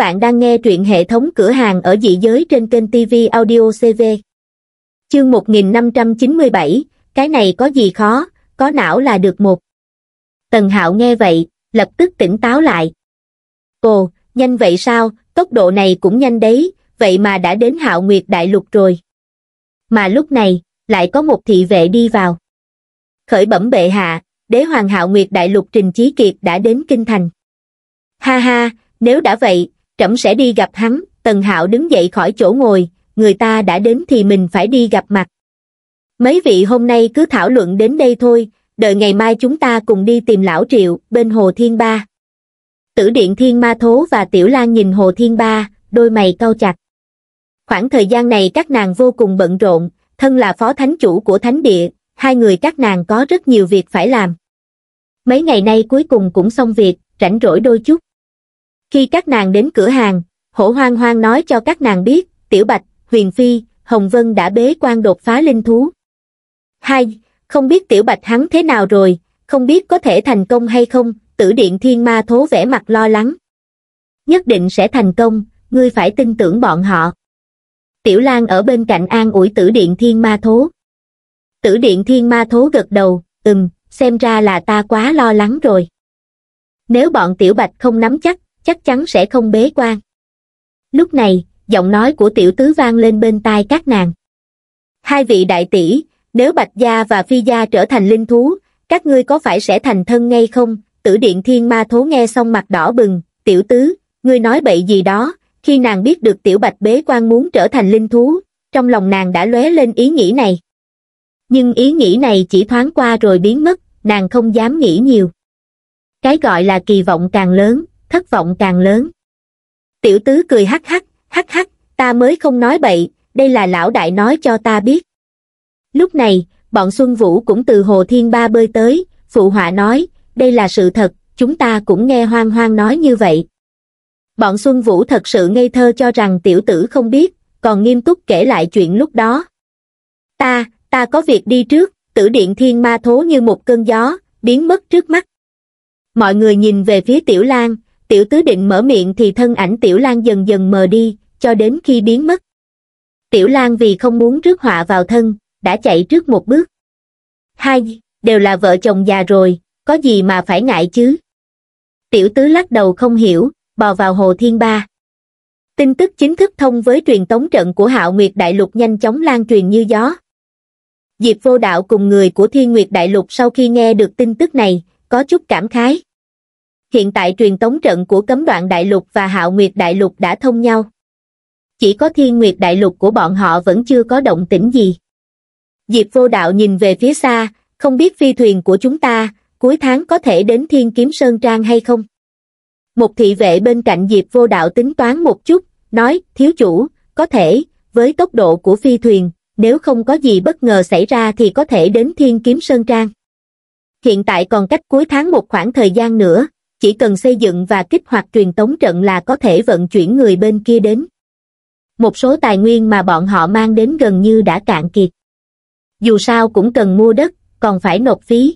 bạn đang nghe truyện hệ thống cửa hàng ở dị giới trên kênh TV Audio CV. Chương 1597, cái này có gì khó, có não là được một. Tần Hạo nghe vậy, lập tức tỉnh táo lại. Ồ, nhanh vậy sao, tốc độ này cũng nhanh đấy, vậy mà đã đến Hạo Nguyệt Đại Lục rồi. Mà lúc này, lại có một thị vệ đi vào. Khởi bẩm bệ hạ, đế hoàng Hạo Nguyệt Đại Lục Trình Chí Kiệt đã đến Kinh Thành. Ha ha, nếu đã vậy, trẫm sẽ đi gặp hắn, Tần Hạo đứng dậy khỏi chỗ ngồi, người ta đã đến thì mình phải đi gặp mặt. Mấy vị hôm nay cứ thảo luận đến đây thôi, đợi ngày mai chúng ta cùng đi tìm lão triệu, bên Hồ Thiên Ba. Tử Điện Thiên Ma Thố và Tiểu Lan nhìn Hồ Thiên Ba, đôi mày cau chặt. Khoảng thời gian này các nàng vô cùng bận rộn, thân là phó thánh chủ của thánh địa, hai người các nàng có rất nhiều việc phải làm. Mấy ngày nay cuối cùng cũng xong việc, rảnh rỗi đôi chút. Khi các nàng đến cửa hàng, hổ hoang hoang nói cho các nàng biết, Tiểu Bạch, Huyền Phi, Hồng Vân đã bế quan đột phá linh thú. Hai, không biết Tiểu Bạch hắn thế nào rồi, không biết có thể thành công hay không, tử điện thiên ma thố vẻ mặt lo lắng. Nhất định sẽ thành công, ngươi phải tin tưởng bọn họ. Tiểu Lan ở bên cạnh an ủi tử điện thiên ma thố. Tử điện thiên ma thố gật đầu, ừm, xem ra là ta quá lo lắng rồi. Nếu bọn Tiểu Bạch không nắm chắc, chắc chắn sẽ không bế quan lúc này giọng nói của tiểu tứ vang lên bên tai các nàng hai vị đại tỷ nếu bạch gia và phi gia trở thành linh thú các ngươi có phải sẽ thành thân ngay không tử điện thiên ma thố nghe xong mặt đỏ bừng tiểu tứ ngươi nói bậy gì đó khi nàng biết được tiểu bạch bế quan muốn trở thành linh thú trong lòng nàng đã lóe lên ý nghĩ này nhưng ý nghĩ này chỉ thoáng qua rồi biến mất nàng không dám nghĩ nhiều cái gọi là kỳ vọng càng lớn thất vọng càng lớn tiểu tứ cười hắc hắc hắc hắc ta mới không nói bậy đây là lão đại nói cho ta biết lúc này bọn xuân vũ cũng từ hồ thiên ba bơi tới phụ họa nói đây là sự thật chúng ta cũng nghe hoang hoang nói như vậy bọn xuân vũ thật sự ngây thơ cho rằng tiểu tử không biết còn nghiêm túc kể lại chuyện lúc đó ta ta có việc đi trước tử điện thiên ma thố như một cơn gió biến mất trước mắt mọi người nhìn về phía tiểu lan tiểu tứ định mở miệng thì thân ảnh tiểu lan dần dần mờ đi, cho đến khi biến mất. Tiểu lan vì không muốn rước họa vào thân, đã chạy trước một bước. Hai, đều là vợ chồng già rồi, có gì mà phải ngại chứ? Tiểu tứ lắc đầu không hiểu, bò vào hồ thiên ba. Tin tức chính thức thông với truyền tống trận của hạo nguyệt đại lục nhanh chóng lan truyền như gió. Diệp vô đạo cùng người của thiên nguyệt đại lục sau khi nghe được tin tức này, có chút cảm khái hiện tại truyền tống trận của cấm đoạn đại lục và hạo nguyệt đại lục đã thông nhau. Chỉ có thiên nguyệt đại lục của bọn họ vẫn chưa có động tĩnh gì. Diệp vô đạo nhìn về phía xa, không biết phi thuyền của chúng ta, cuối tháng có thể đến thiên kiếm sơn trang hay không? Một thị vệ bên cạnh Diệp vô đạo tính toán một chút, nói, thiếu chủ, có thể, với tốc độ của phi thuyền, nếu không có gì bất ngờ xảy ra thì có thể đến thiên kiếm sơn trang. Hiện tại còn cách cuối tháng một khoảng thời gian nữa, chỉ cần xây dựng và kích hoạt truyền tống trận là có thể vận chuyển người bên kia đến. Một số tài nguyên mà bọn họ mang đến gần như đã cạn kiệt. Dù sao cũng cần mua đất, còn phải nộp phí.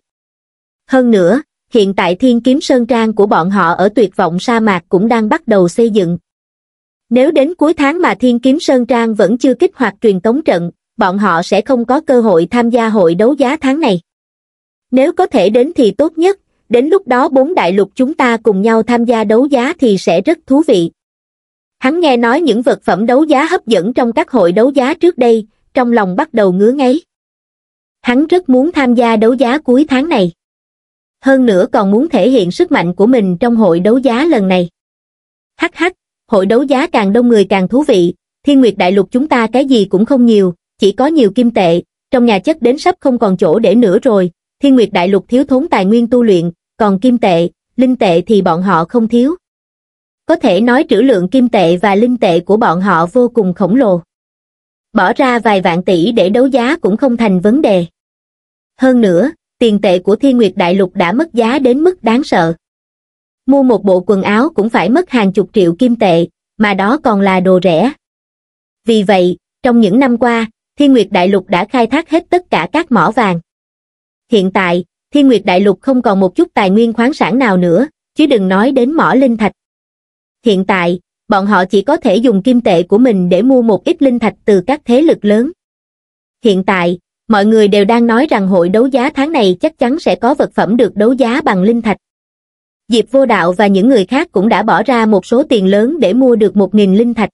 Hơn nữa, hiện tại thiên kiếm sơn trang của bọn họ ở tuyệt vọng sa mạc cũng đang bắt đầu xây dựng. Nếu đến cuối tháng mà thiên kiếm sơn trang vẫn chưa kích hoạt truyền tống trận, bọn họ sẽ không có cơ hội tham gia hội đấu giá tháng này. Nếu có thể đến thì tốt nhất, đến lúc đó bốn đại lục chúng ta cùng nhau tham gia đấu giá thì sẽ rất thú vị hắn nghe nói những vật phẩm đấu giá hấp dẫn trong các hội đấu giá trước đây trong lòng bắt đầu ngứa ngáy hắn rất muốn tham gia đấu giá cuối tháng này hơn nữa còn muốn thể hiện sức mạnh của mình trong hội đấu giá lần này hắc hắc hội đấu giá càng đông người càng thú vị thiên nguyệt đại lục chúng ta cái gì cũng không nhiều chỉ có nhiều kim tệ trong nhà chất đến sắp không còn chỗ để nữa rồi thiên nguyệt đại lục thiếu thốn tài nguyên tu luyện còn kim tệ, linh tệ thì bọn họ không thiếu. Có thể nói trữ lượng kim tệ và linh tệ của bọn họ vô cùng khổng lồ. Bỏ ra vài vạn tỷ để đấu giá cũng không thành vấn đề. Hơn nữa, tiền tệ của thiên nguyệt đại lục đã mất giá đến mức đáng sợ. Mua một bộ quần áo cũng phải mất hàng chục triệu kim tệ, mà đó còn là đồ rẻ. Vì vậy, trong những năm qua, thiên nguyệt đại lục đã khai thác hết tất cả các mỏ vàng. Hiện tại, thiên nguyệt đại lục không còn một chút tài nguyên khoáng sản nào nữa, chứ đừng nói đến mỏ linh thạch. Hiện tại, bọn họ chỉ có thể dùng kim tệ của mình để mua một ít linh thạch từ các thế lực lớn. Hiện tại, mọi người đều đang nói rằng hội đấu giá tháng này chắc chắn sẽ có vật phẩm được đấu giá bằng linh thạch. Diệp Vô Đạo và những người khác cũng đã bỏ ra một số tiền lớn để mua được một nghìn linh thạch.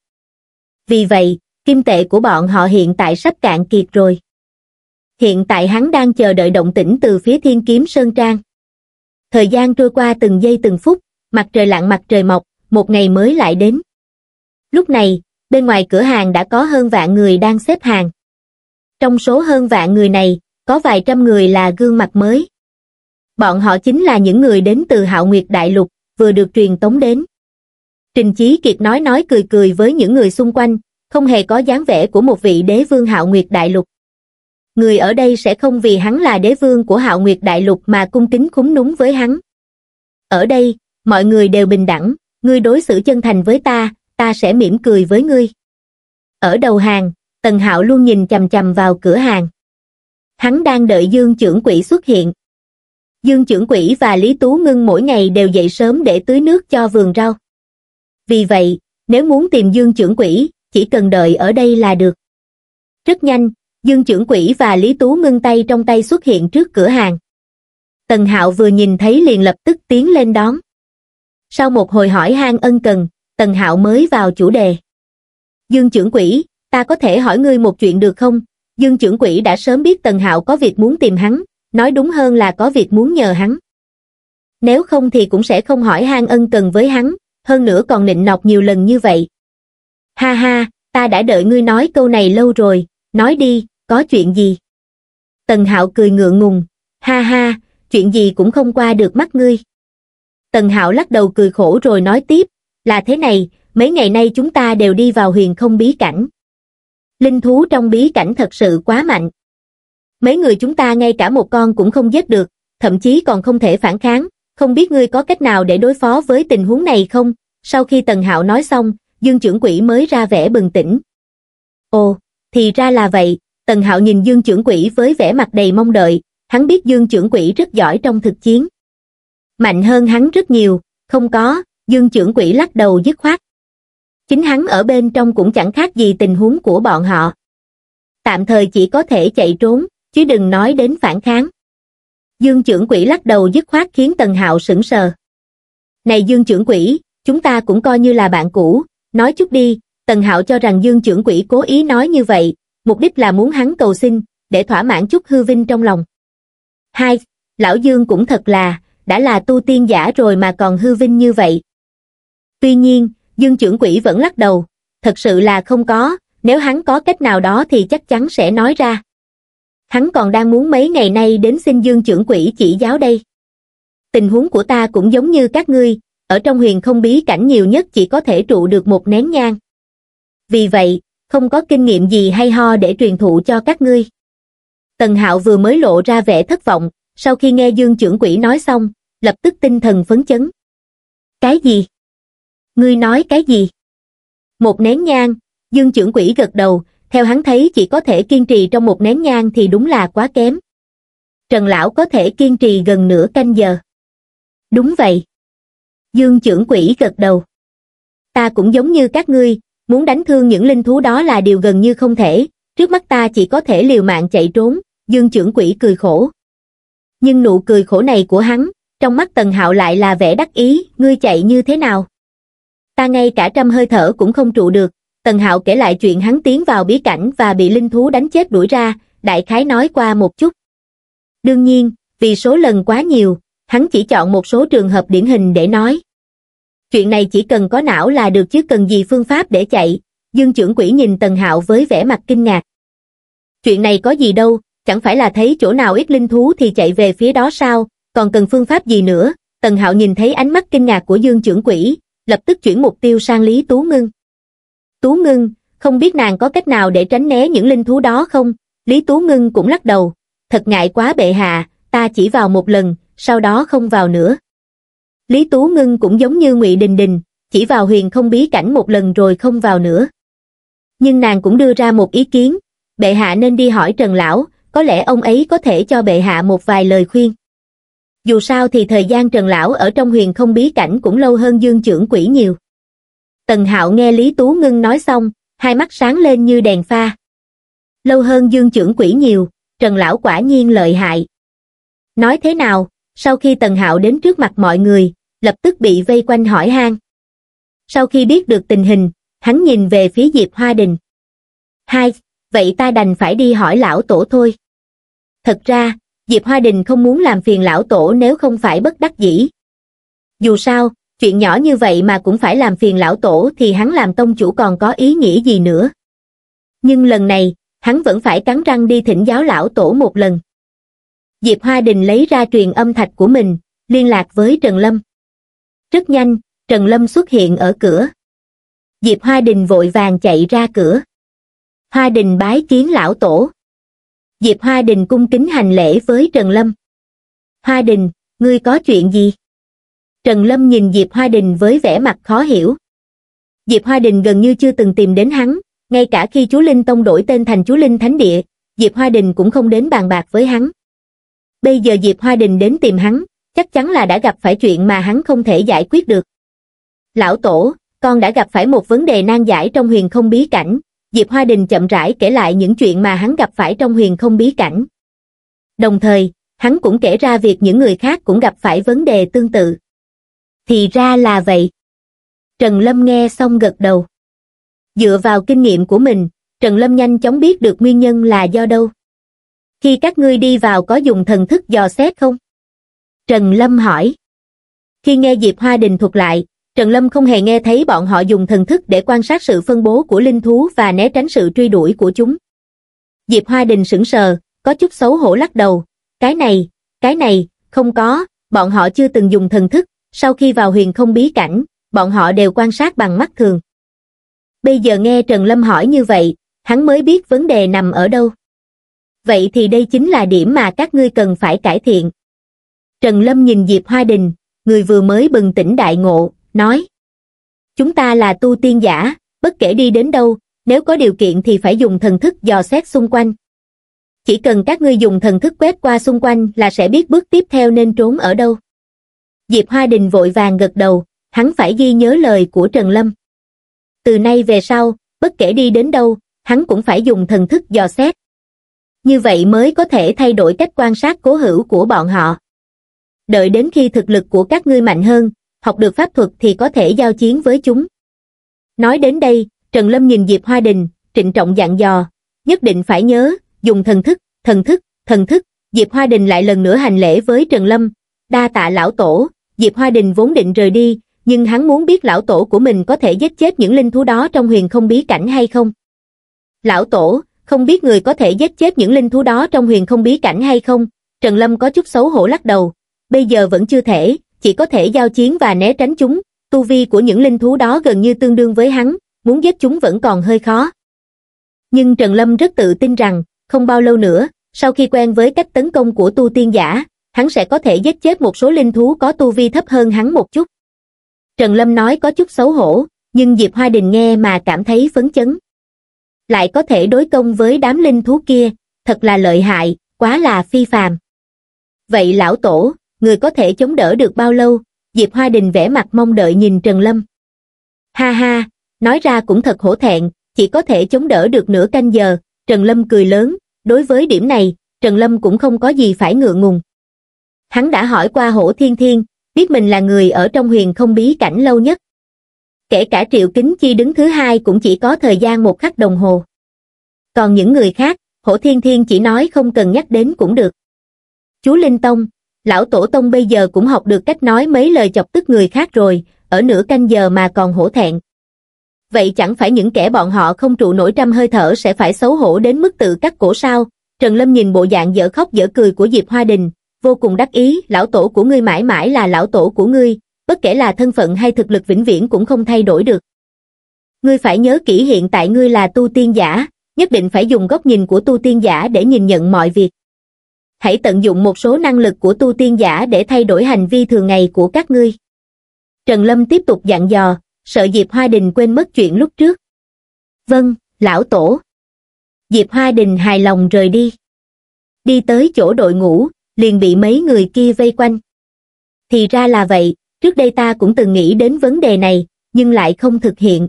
Vì vậy, kim tệ của bọn họ hiện tại sắp cạn kiệt rồi hiện tại hắn đang chờ đợi động tĩnh từ phía thiên kiếm Sơn Trang. Thời gian trôi qua từng giây từng phút, mặt trời lặn mặt trời mọc, một ngày mới lại đến. Lúc này, bên ngoài cửa hàng đã có hơn vạn người đang xếp hàng. Trong số hơn vạn người này, có vài trăm người là gương mặt mới. Bọn họ chính là những người đến từ hạo nguyệt đại lục, vừa được truyền tống đến. Trình Chí Kiệt nói nói cười cười với những người xung quanh, không hề có dáng vẻ của một vị đế vương hạo nguyệt đại lục người ở đây sẽ không vì hắn là đế vương của hạo nguyệt đại lục mà cung kính khúng núng với hắn. Ở đây, mọi người đều bình đẳng, ngươi đối xử chân thành với ta, ta sẽ mỉm cười với ngươi. Ở đầu hàng, Tần Hạo luôn nhìn chầm chầm vào cửa hàng. Hắn đang đợi Dương trưởng quỹ xuất hiện. Dương trưởng quỹ và Lý Tú Ngân mỗi ngày đều dậy sớm để tưới nước cho vườn rau. Vì vậy, nếu muốn tìm Dương trưởng quỹ, chỉ cần đợi ở đây là được. Rất nhanh, Dương trưởng quỹ và Lý Tú ngưng tay trong tay xuất hiện trước cửa hàng. Tần Hạo vừa nhìn thấy liền lập tức tiến lên đón. Sau một hồi hỏi han ân cần, Tần Hạo mới vào chủ đề. Dương trưởng quỹ, ta có thể hỏi ngươi một chuyện được không? Dương trưởng quỹ đã sớm biết Tần Hạo có việc muốn tìm hắn, nói đúng hơn là có việc muốn nhờ hắn. Nếu không thì cũng sẽ không hỏi han ân cần với hắn, hơn nữa còn nịnh nọc nhiều lần như vậy. Ha ha, ta đã đợi ngươi nói câu này lâu rồi, nói đi, có chuyện gì tần hạo cười ngượng ngùng ha ha chuyện gì cũng không qua được mắt ngươi tần hạo lắc đầu cười khổ rồi nói tiếp là thế này mấy ngày nay chúng ta đều đi vào huyền không bí cảnh linh thú trong bí cảnh thật sự quá mạnh mấy người chúng ta ngay cả một con cũng không giết được thậm chí còn không thể phản kháng không biết ngươi có cách nào để đối phó với tình huống này không sau khi tần hạo nói xong dương trưởng quỷ mới ra vẻ bừng tỉnh ồ thì ra là vậy Tần Hạo nhìn Dương trưởng Quỷ với vẻ mặt đầy mong đợi, hắn biết Dương trưởng Quỷ rất giỏi trong thực chiến. Mạnh hơn hắn rất nhiều, không có, Dương trưởng Quỷ lắc đầu dứt khoát. Chính hắn ở bên trong cũng chẳng khác gì tình huống của bọn họ. Tạm thời chỉ có thể chạy trốn, chứ đừng nói đến phản kháng. Dương trưởng Quỷ lắc đầu dứt khoát khiến Tần Hạo sững sờ. Này Dương trưởng Quỷ, chúng ta cũng coi như là bạn cũ, nói chút đi, Tần Hạo cho rằng Dương trưởng Quỷ cố ý nói như vậy, mục đích là muốn hắn cầu xin, để thỏa mãn chút hư vinh trong lòng. Hai, Lão Dương cũng thật là, đã là tu tiên giả rồi mà còn hư vinh như vậy. Tuy nhiên, Dương trưởng quỷ vẫn lắc đầu, thật sự là không có, nếu hắn có cách nào đó thì chắc chắn sẽ nói ra. Hắn còn đang muốn mấy ngày nay đến xin Dương trưởng quỷ chỉ giáo đây. Tình huống của ta cũng giống như các ngươi, ở trong huyền không bí cảnh nhiều nhất chỉ có thể trụ được một nén nhang. Vì vậy, không có kinh nghiệm gì hay ho để truyền thụ cho các ngươi. Tần Hạo vừa mới lộ ra vẻ thất vọng, sau khi nghe Dương trưởng quỷ nói xong, lập tức tinh thần phấn chấn. Cái gì? Ngươi nói cái gì? Một nén nhang, Dương trưởng quỷ gật đầu, theo hắn thấy chỉ có thể kiên trì trong một nén nhang thì đúng là quá kém. Trần Lão có thể kiên trì gần nửa canh giờ. Đúng vậy. Dương trưởng quỷ gật đầu. Ta cũng giống như các ngươi, muốn đánh thương những linh thú đó là điều gần như không thể, trước mắt ta chỉ có thể liều mạng chạy trốn, dương trưởng quỷ cười khổ. Nhưng nụ cười khổ này của hắn, trong mắt tần hạo lại là vẻ đắc ý, ngươi chạy như thế nào? Ta ngay cả trăm hơi thở cũng không trụ được, tần hạo kể lại chuyện hắn tiến vào bí cảnh và bị linh thú đánh chết đuổi ra, đại khái nói qua một chút. Đương nhiên, vì số lần quá nhiều, hắn chỉ chọn một số trường hợp điển hình để nói chuyện này chỉ cần có não là được chứ cần gì phương pháp để chạy, dương trưởng quỹ nhìn Tần Hạo với vẻ mặt kinh ngạc. Chuyện này có gì đâu, chẳng phải là thấy chỗ nào ít linh thú thì chạy về phía đó sao, còn cần phương pháp gì nữa, Tần Hạo nhìn thấy ánh mắt kinh ngạc của dương trưởng quỹ, lập tức chuyển mục tiêu sang Lý Tú Ngưng. Tú Ngưng, không biết nàng có cách nào để tránh né những linh thú đó không? Lý Tú Ngưng cũng lắc đầu, thật ngại quá bệ hạ, ta chỉ vào một lần, sau đó không vào nữa. Lý Tú Ngưng cũng giống như ngụy Đình Đình, chỉ vào huyền không bí cảnh một lần rồi không vào nữa. Nhưng nàng cũng đưa ra một ý kiến, bệ hạ nên đi hỏi Trần Lão, có lẽ ông ấy có thể cho bệ hạ một vài lời khuyên. Dù sao thì thời gian Trần Lão ở trong huyền không bí cảnh cũng lâu hơn dương trưởng quỷ nhiều. Tần Hạo nghe Lý Tú Ngưng nói xong, hai mắt sáng lên như đèn pha. Lâu hơn dương trưởng quỷ nhiều, Trần Lão quả nhiên lợi hại. Nói thế nào, sau khi Tần Hạo đến trước mặt mọi người, lập tức bị vây quanh hỏi han sau khi biết được tình hình hắn nhìn về phía diệp hoa đình hai vậy ta đành phải đi hỏi lão tổ thôi thật ra diệp hoa đình không muốn làm phiền lão tổ nếu không phải bất đắc dĩ dù sao chuyện nhỏ như vậy mà cũng phải làm phiền lão tổ thì hắn làm tông chủ còn có ý nghĩa gì nữa nhưng lần này hắn vẫn phải cắn răng đi thỉnh giáo lão tổ một lần diệp hoa đình lấy ra truyền âm thạch của mình liên lạc với trần lâm rất nhanh, Trần Lâm xuất hiện ở cửa. Diệp Hoa Đình vội vàng chạy ra cửa. Hoa Đình bái kiến lão tổ. Diệp Hoa Đình cung kính hành lễ với Trần Lâm. Hoa Đình, ngươi có chuyện gì? Trần Lâm nhìn Diệp Hoa Đình với vẻ mặt khó hiểu. Diệp Hoa Đình gần như chưa từng tìm đến hắn, ngay cả khi chú Linh Tông đổi tên thành chú Linh Thánh Địa, Diệp Hoa Đình cũng không đến bàn bạc với hắn. Bây giờ Diệp Hoa Đình đến tìm hắn, chắc chắn là đã gặp phải chuyện mà hắn không thể giải quyết được. Lão Tổ, con đã gặp phải một vấn đề nan giải trong huyền không bí cảnh, Diệp Hoa Đình chậm rãi kể lại những chuyện mà hắn gặp phải trong huyền không bí cảnh. Đồng thời, hắn cũng kể ra việc những người khác cũng gặp phải vấn đề tương tự. Thì ra là vậy. Trần Lâm nghe xong gật đầu. Dựa vào kinh nghiệm của mình, Trần Lâm nhanh chóng biết được nguyên nhân là do đâu. Khi các ngươi đi vào có dùng thần thức dò xét không? Trần Lâm hỏi. Khi nghe Diệp Hoa Đình thuật lại, Trần Lâm không hề nghe thấy bọn họ dùng thần thức để quan sát sự phân bố của linh thú và né tránh sự truy đuổi của chúng. Diệp Hoa Đình sững sờ, có chút xấu hổ lắc đầu. Cái này, cái này, không có, bọn họ chưa từng dùng thần thức, sau khi vào huyền không bí cảnh, bọn họ đều quan sát bằng mắt thường. Bây giờ nghe Trần Lâm hỏi như vậy, hắn mới biết vấn đề nằm ở đâu. Vậy thì đây chính là điểm mà các ngươi cần phải cải thiện. Trần Lâm nhìn Diệp Hoa Đình, người vừa mới bừng tỉnh đại ngộ, nói Chúng ta là tu tiên giả, bất kể đi đến đâu, nếu có điều kiện thì phải dùng thần thức dò xét xung quanh. Chỉ cần các ngươi dùng thần thức quét qua xung quanh là sẽ biết bước tiếp theo nên trốn ở đâu. Diệp Hoa Đình vội vàng gật đầu, hắn phải ghi nhớ lời của Trần Lâm. Từ nay về sau, bất kể đi đến đâu, hắn cũng phải dùng thần thức dò xét. Như vậy mới có thể thay đổi cách quan sát cố hữu của bọn họ đợi đến khi thực lực của các ngươi mạnh hơn, học được pháp thuật thì có thể giao chiến với chúng. Nói đến đây, Trần Lâm nhìn Diệp Hoa Đình, trịnh trọng dặn dò, nhất định phải nhớ, dùng thần thức, thần thức, thần thức, Diệp Hoa Đình lại lần nữa hành lễ với Trần Lâm, đa tạ lão tổ, Diệp Hoa Đình vốn định rời đi, nhưng hắn muốn biết lão tổ của mình có thể giết chết những linh thú đó trong huyền không bí cảnh hay không. Lão tổ, không biết người có thể giết chết những linh thú đó trong huyền không bí cảnh hay không, Trần Lâm có chút xấu hổ lắc đầu, bây giờ vẫn chưa thể, chỉ có thể giao chiến và né tránh chúng, tu vi của những linh thú đó gần như tương đương với hắn, muốn giết chúng vẫn còn hơi khó. Nhưng Trần Lâm rất tự tin rằng, không bao lâu nữa, sau khi quen với cách tấn công của tu tiên giả, hắn sẽ có thể giết chết một số linh thú có tu vi thấp hơn hắn một chút. Trần Lâm nói có chút xấu hổ, nhưng Diệp Hoa Đình nghe mà cảm thấy phấn chấn. Lại có thể đối công với đám linh thú kia, thật là lợi hại, quá là phi phàm. Vậy lão tổ, người có thể chống đỡ được bao lâu diệp hoa đình vẻ mặt mong đợi nhìn trần lâm ha ha nói ra cũng thật hổ thẹn chỉ có thể chống đỡ được nửa canh giờ trần lâm cười lớn đối với điểm này trần lâm cũng không có gì phải ngựa ngùng hắn đã hỏi qua hổ thiên thiên biết mình là người ở trong huyền không bí cảnh lâu nhất kể cả triệu kính chi đứng thứ hai cũng chỉ có thời gian một khắc đồng hồ còn những người khác hổ thiên thiên chỉ nói không cần nhắc đến cũng được chú linh tông lão tổ tông bây giờ cũng học được cách nói mấy lời chọc tức người khác rồi, ở nửa canh giờ mà còn hổ thẹn. Vậy chẳng phải những kẻ bọn họ không trụ nổi trăm hơi thở sẽ phải xấu hổ đến mức tự cắt cổ sao? Trần Lâm nhìn bộ dạng dở khóc dở cười của Diệp Hoa Đình, vô cùng đắc ý, lão tổ của ngươi mãi mãi là lão tổ của ngươi, bất kể là thân phận hay thực lực vĩnh viễn cũng không thay đổi được. Ngươi phải nhớ kỹ hiện tại ngươi là tu tiên giả, nhất định phải dùng góc nhìn của tu tiên giả để nhìn nhận mọi việc hãy tận dụng một số năng lực của tu tiên giả để thay đổi hành vi thường ngày của các ngươi. Trần Lâm tiếp tục dặn dò, sợ Diệp Hoa Đình quên mất chuyện lúc trước. Vâng, lão tổ. Diệp Hoa Đình hài lòng rời đi. Đi tới chỗ đội ngũ, liền bị mấy người kia vây quanh. Thì ra là vậy, trước đây ta cũng từng nghĩ đến vấn đề này, nhưng lại không thực hiện.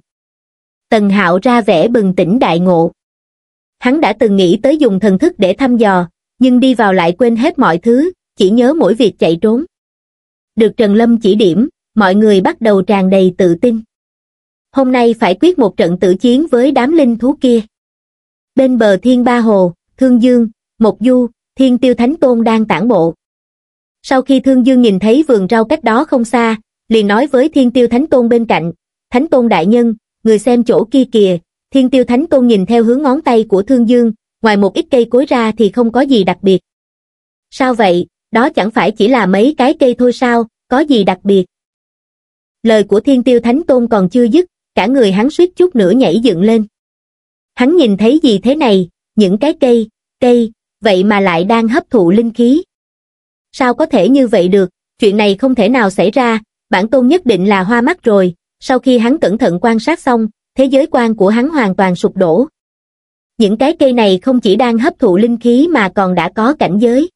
Tần Hạo ra vẻ bừng tỉnh đại ngộ. Hắn đã từng nghĩ tới dùng thần thức để thăm dò, nhưng đi vào lại quên hết mọi thứ chỉ nhớ mỗi việc chạy trốn được trần lâm chỉ điểm mọi người bắt đầu tràn đầy tự tin hôm nay phải quyết một trận tử chiến với đám linh thú kia bên bờ thiên ba hồ thương dương mộc du thiên tiêu thánh tôn đang tản bộ sau khi thương dương nhìn thấy vườn rau cách đó không xa liền nói với thiên tiêu thánh tôn bên cạnh thánh tôn đại nhân người xem chỗ kia kìa thiên tiêu thánh tôn nhìn theo hướng ngón tay của thương dương ngoài một ít cây cối ra thì không có gì đặc biệt. Sao vậy, đó chẳng phải chỉ là mấy cái cây thôi sao, có gì đặc biệt. Lời của thiên tiêu thánh tôn còn chưa dứt, cả người hắn suýt chút nữa nhảy dựng lên. Hắn nhìn thấy gì thế này, những cái cây, cây, vậy mà lại đang hấp thụ linh khí. Sao có thể như vậy được, chuyện này không thể nào xảy ra, bản tôn nhất định là hoa mắt rồi, sau khi hắn cẩn thận quan sát xong, thế giới quan của hắn hoàn toàn sụp đổ, những cái cây này không chỉ đang hấp thụ linh khí mà còn đã có cảnh giới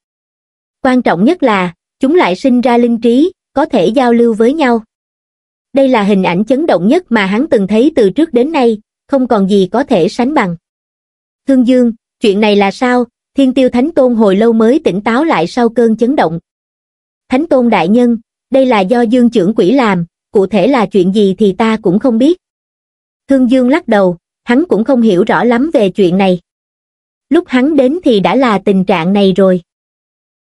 quan trọng nhất là chúng lại sinh ra linh trí có thể giao lưu với nhau đây là hình ảnh chấn động nhất mà hắn từng thấy từ trước đến nay không còn gì có thể sánh bằng thương dương chuyện này là sao thiên tiêu thánh tôn hồi lâu mới tỉnh táo lại sau cơn chấn động thánh tôn đại nhân đây là do dương trưởng quỷ làm cụ thể là chuyện gì thì ta cũng không biết thương dương lắc đầu hắn cũng không hiểu rõ lắm về chuyện này. Lúc hắn đến thì đã là tình trạng này rồi.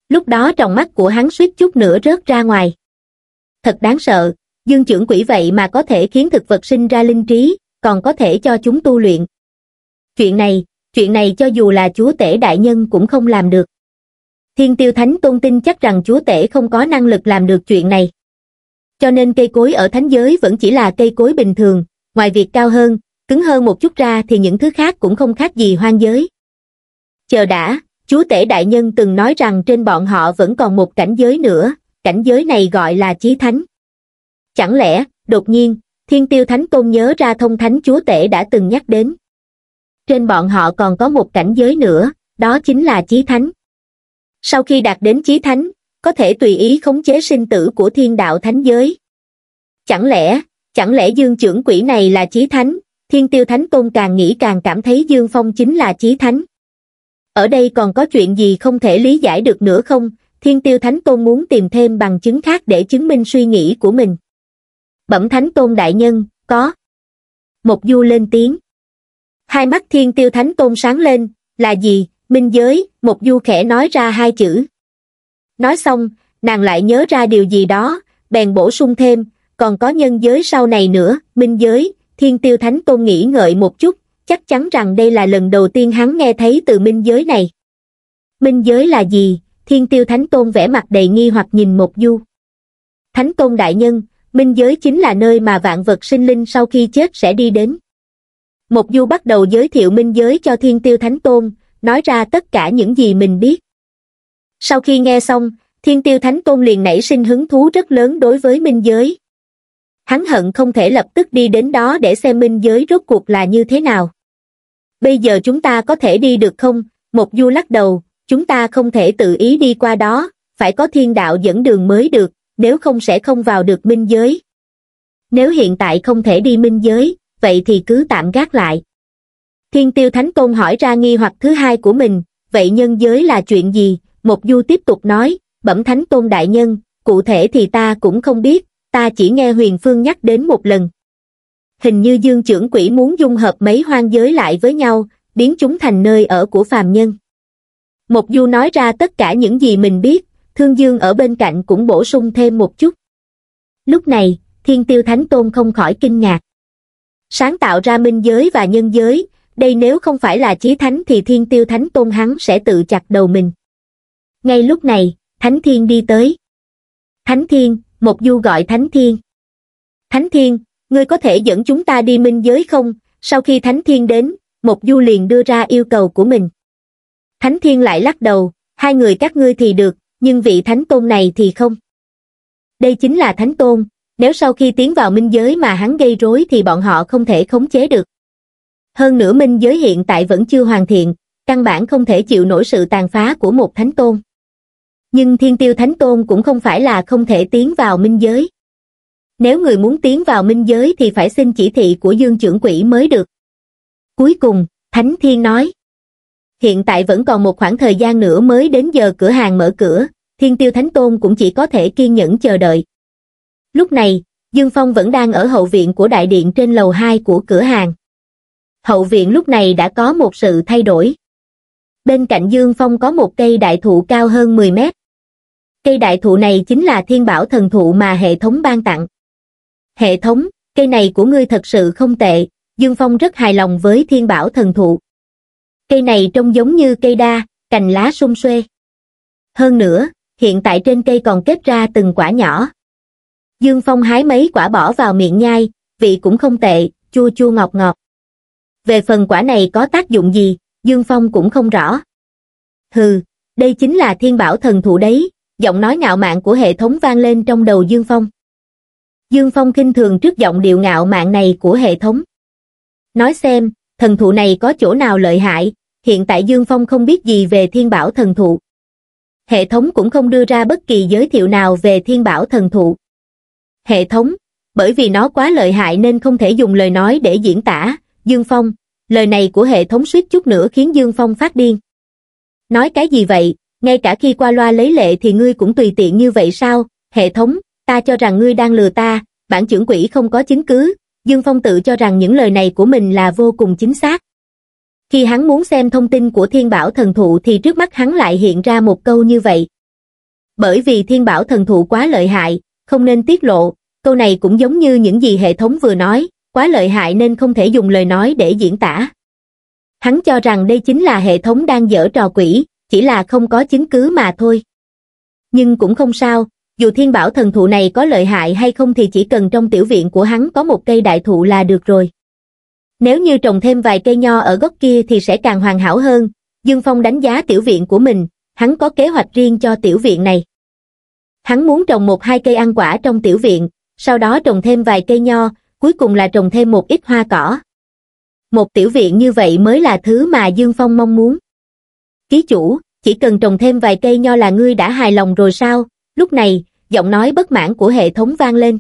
Lúc đó trong mắt của hắn suýt chút nữa rớt ra ngoài. Thật đáng sợ, dương trưởng quỷ vậy mà có thể khiến thực vật sinh ra linh trí, còn có thể cho chúng tu luyện. Chuyện này, chuyện này cho dù là chúa tể đại nhân cũng không làm được. Thiên tiêu thánh tôn tin chắc rằng chúa tể không có năng lực làm được chuyện này. Cho nên cây cối ở thánh giới vẫn chỉ là cây cối bình thường, ngoài việc cao hơn, cứng hơn một chút ra thì những thứ khác cũng không khác gì hoang giới. Chờ đã, chúa tể đại nhân từng nói rằng trên bọn họ vẫn còn một cảnh giới nữa, cảnh giới này gọi là chí thánh. Chẳng lẽ, đột nhiên, thiên tiêu thánh tôn nhớ ra thông thánh chúa tể đã từng nhắc đến. Trên bọn họ còn có một cảnh giới nữa, đó chính là chí thánh. Sau khi đạt đến chí thánh, có thể tùy ý khống chế sinh tử của thiên đạo thánh giới. Chẳng lẽ, chẳng lẽ dương trưởng quỷ này là chí thánh, thiên tiêu thánh tôn càng nghĩ càng cảm thấy Dương Phong chính là chí thánh. Ở đây còn có chuyện gì không thể lý giải được nữa không, thiên tiêu thánh tôn muốn tìm thêm bằng chứng khác để chứng minh suy nghĩ của mình. Bẩm thánh tôn đại nhân, có. Một du lên tiếng. Hai mắt thiên tiêu thánh tôn sáng lên, là gì, minh giới, một du khẽ nói ra hai chữ. Nói xong, nàng lại nhớ ra điều gì đó, bèn bổ sung thêm, còn có nhân giới sau này nữa, minh giới, thiên tiêu thánh tôn nghĩ ngợi một chút chắc chắn rằng đây là lần đầu tiên hắn nghe thấy từ minh giới này minh giới là gì thiên tiêu thánh tôn vẻ mặt đầy nghi hoặc nhìn một du thánh tôn đại nhân minh giới chính là nơi mà vạn vật sinh linh sau khi chết sẽ đi đến một du bắt đầu giới thiệu minh giới cho thiên tiêu thánh tôn nói ra tất cả những gì mình biết sau khi nghe xong thiên tiêu thánh tôn liền nảy sinh hứng thú rất lớn đối với minh giới hắn hận không thể lập tức đi đến đó để xem minh giới rốt cuộc là như thế nào bây giờ chúng ta có thể đi được không một du lắc đầu chúng ta không thể tự ý đi qua đó phải có thiên đạo dẫn đường mới được nếu không sẽ không vào được minh giới nếu hiện tại không thể đi minh giới vậy thì cứ tạm gác lại thiên tiêu thánh tôn hỏi ra nghi hoặc thứ hai của mình vậy nhân giới là chuyện gì một du tiếp tục nói bẩm thánh tôn đại nhân cụ thể thì ta cũng không biết ta chỉ nghe huyền phương nhắc đến một lần hình như dương trưởng quỷ muốn dung hợp mấy hoang giới lại với nhau biến chúng thành nơi ở của phàm nhân Mộc du nói ra tất cả những gì mình biết thương dương ở bên cạnh cũng bổ sung thêm một chút lúc này thiên tiêu thánh tôn không khỏi kinh ngạc sáng tạo ra minh giới và nhân giới đây nếu không phải là chí thánh thì thiên tiêu thánh tôn hắn sẽ tự chặt đầu mình ngay lúc này thánh thiên đi tới thánh thiên Mộc du gọi Thánh Thiên. Thánh Thiên, ngươi có thể dẫn chúng ta đi minh giới không? Sau khi Thánh Thiên đến, Mộc du liền đưa ra yêu cầu của mình. Thánh Thiên lại lắc đầu, hai người các ngươi thì được, nhưng vị Thánh Tôn này thì không. Đây chính là Thánh Tôn, nếu sau khi tiến vào minh giới mà hắn gây rối thì bọn họ không thể khống chế được. Hơn nữa minh giới hiện tại vẫn chưa hoàn thiện, căn bản không thể chịu nổi sự tàn phá của một Thánh Tôn nhưng thiên tiêu thánh tôn cũng không phải là không thể tiến vào minh giới nếu người muốn tiến vào minh giới thì phải xin chỉ thị của dương trưởng quỷ mới được cuối cùng thánh thiên nói hiện tại vẫn còn một khoảng thời gian nữa mới đến giờ cửa hàng mở cửa thiên tiêu thánh tôn cũng chỉ có thể kiên nhẫn chờ đợi lúc này dương phong vẫn đang ở hậu viện của đại điện trên lầu hai của cửa hàng hậu viện lúc này đã có một sự thay đổi bên cạnh Dương Phong có một cây đại thụ cao hơn 10 mét, Cây đại thụ này chính là thiên bảo thần thụ mà hệ thống ban tặng. Hệ thống, cây này của ngươi thật sự không tệ, Dương Phong rất hài lòng với thiên bảo thần thụ. Cây này trông giống như cây đa, cành lá sum xuê. Hơn nữa, hiện tại trên cây còn kết ra từng quả nhỏ. Dương Phong hái mấy quả bỏ vào miệng nhai, vị cũng không tệ, chua chua ngọt ngọt. Về phần quả này có tác dụng gì, Dương Phong cũng không rõ. Hừ, đây chính là thiên bảo thần thụ đấy, giọng nói ngạo mạn của hệ thống vang lên trong đầu Dương Phong. Dương Phong kinh thường trước giọng điệu ngạo mạn này của hệ thống. Nói xem, thần thụ này có chỗ nào lợi hại, hiện tại Dương Phong không biết gì về thiên bảo thần thụ. Hệ thống cũng không đưa ra bất kỳ giới thiệu nào về thiên bảo thần thụ. Hệ thống, bởi vì nó quá lợi hại nên không thể dùng lời nói để diễn tả, Dương Phong, lời này của hệ thống suýt chút nữa khiến Dương Phong phát điên. Nói cái gì vậy, ngay cả khi qua loa lấy lệ thì ngươi cũng tùy tiện như vậy sao, hệ thống, ta cho rằng ngươi đang lừa ta, bản trưởng quỷ không có chứng cứ, Dương Phong tự cho rằng những lời này của mình là vô cùng chính xác. Khi hắn muốn xem thông tin của thiên bảo thần thụ thì trước mắt hắn lại hiện ra một câu như vậy. Bởi vì thiên bảo thần thụ quá lợi hại, không nên tiết lộ, câu này cũng giống như những gì hệ thống vừa nói, quá lợi hại nên không thể dùng lời nói để diễn tả. Hắn cho rằng đây chính là hệ thống đang dở trò quỷ, chỉ là không có chứng cứ mà thôi. Nhưng cũng không sao, dù thiên bảo thần thụ này có lợi hại hay không thì chỉ cần trong tiểu viện của hắn có một cây đại thụ là được rồi. Nếu như trồng thêm vài cây nho ở gốc kia thì sẽ càng hoàn hảo hơn, Dương Phong đánh giá tiểu viện của mình, hắn có kế hoạch riêng cho tiểu viện này. Hắn muốn trồng một hai cây ăn quả trong tiểu viện, sau đó trồng thêm vài cây nho, cuối cùng là trồng thêm một ít hoa cỏ. Một tiểu viện như vậy mới là thứ mà Dương Phong mong muốn ký chủ, chỉ cần trồng thêm vài cây nho là ngươi đã hài lòng rồi sao? Lúc này, giọng nói bất mãn của hệ thống vang lên.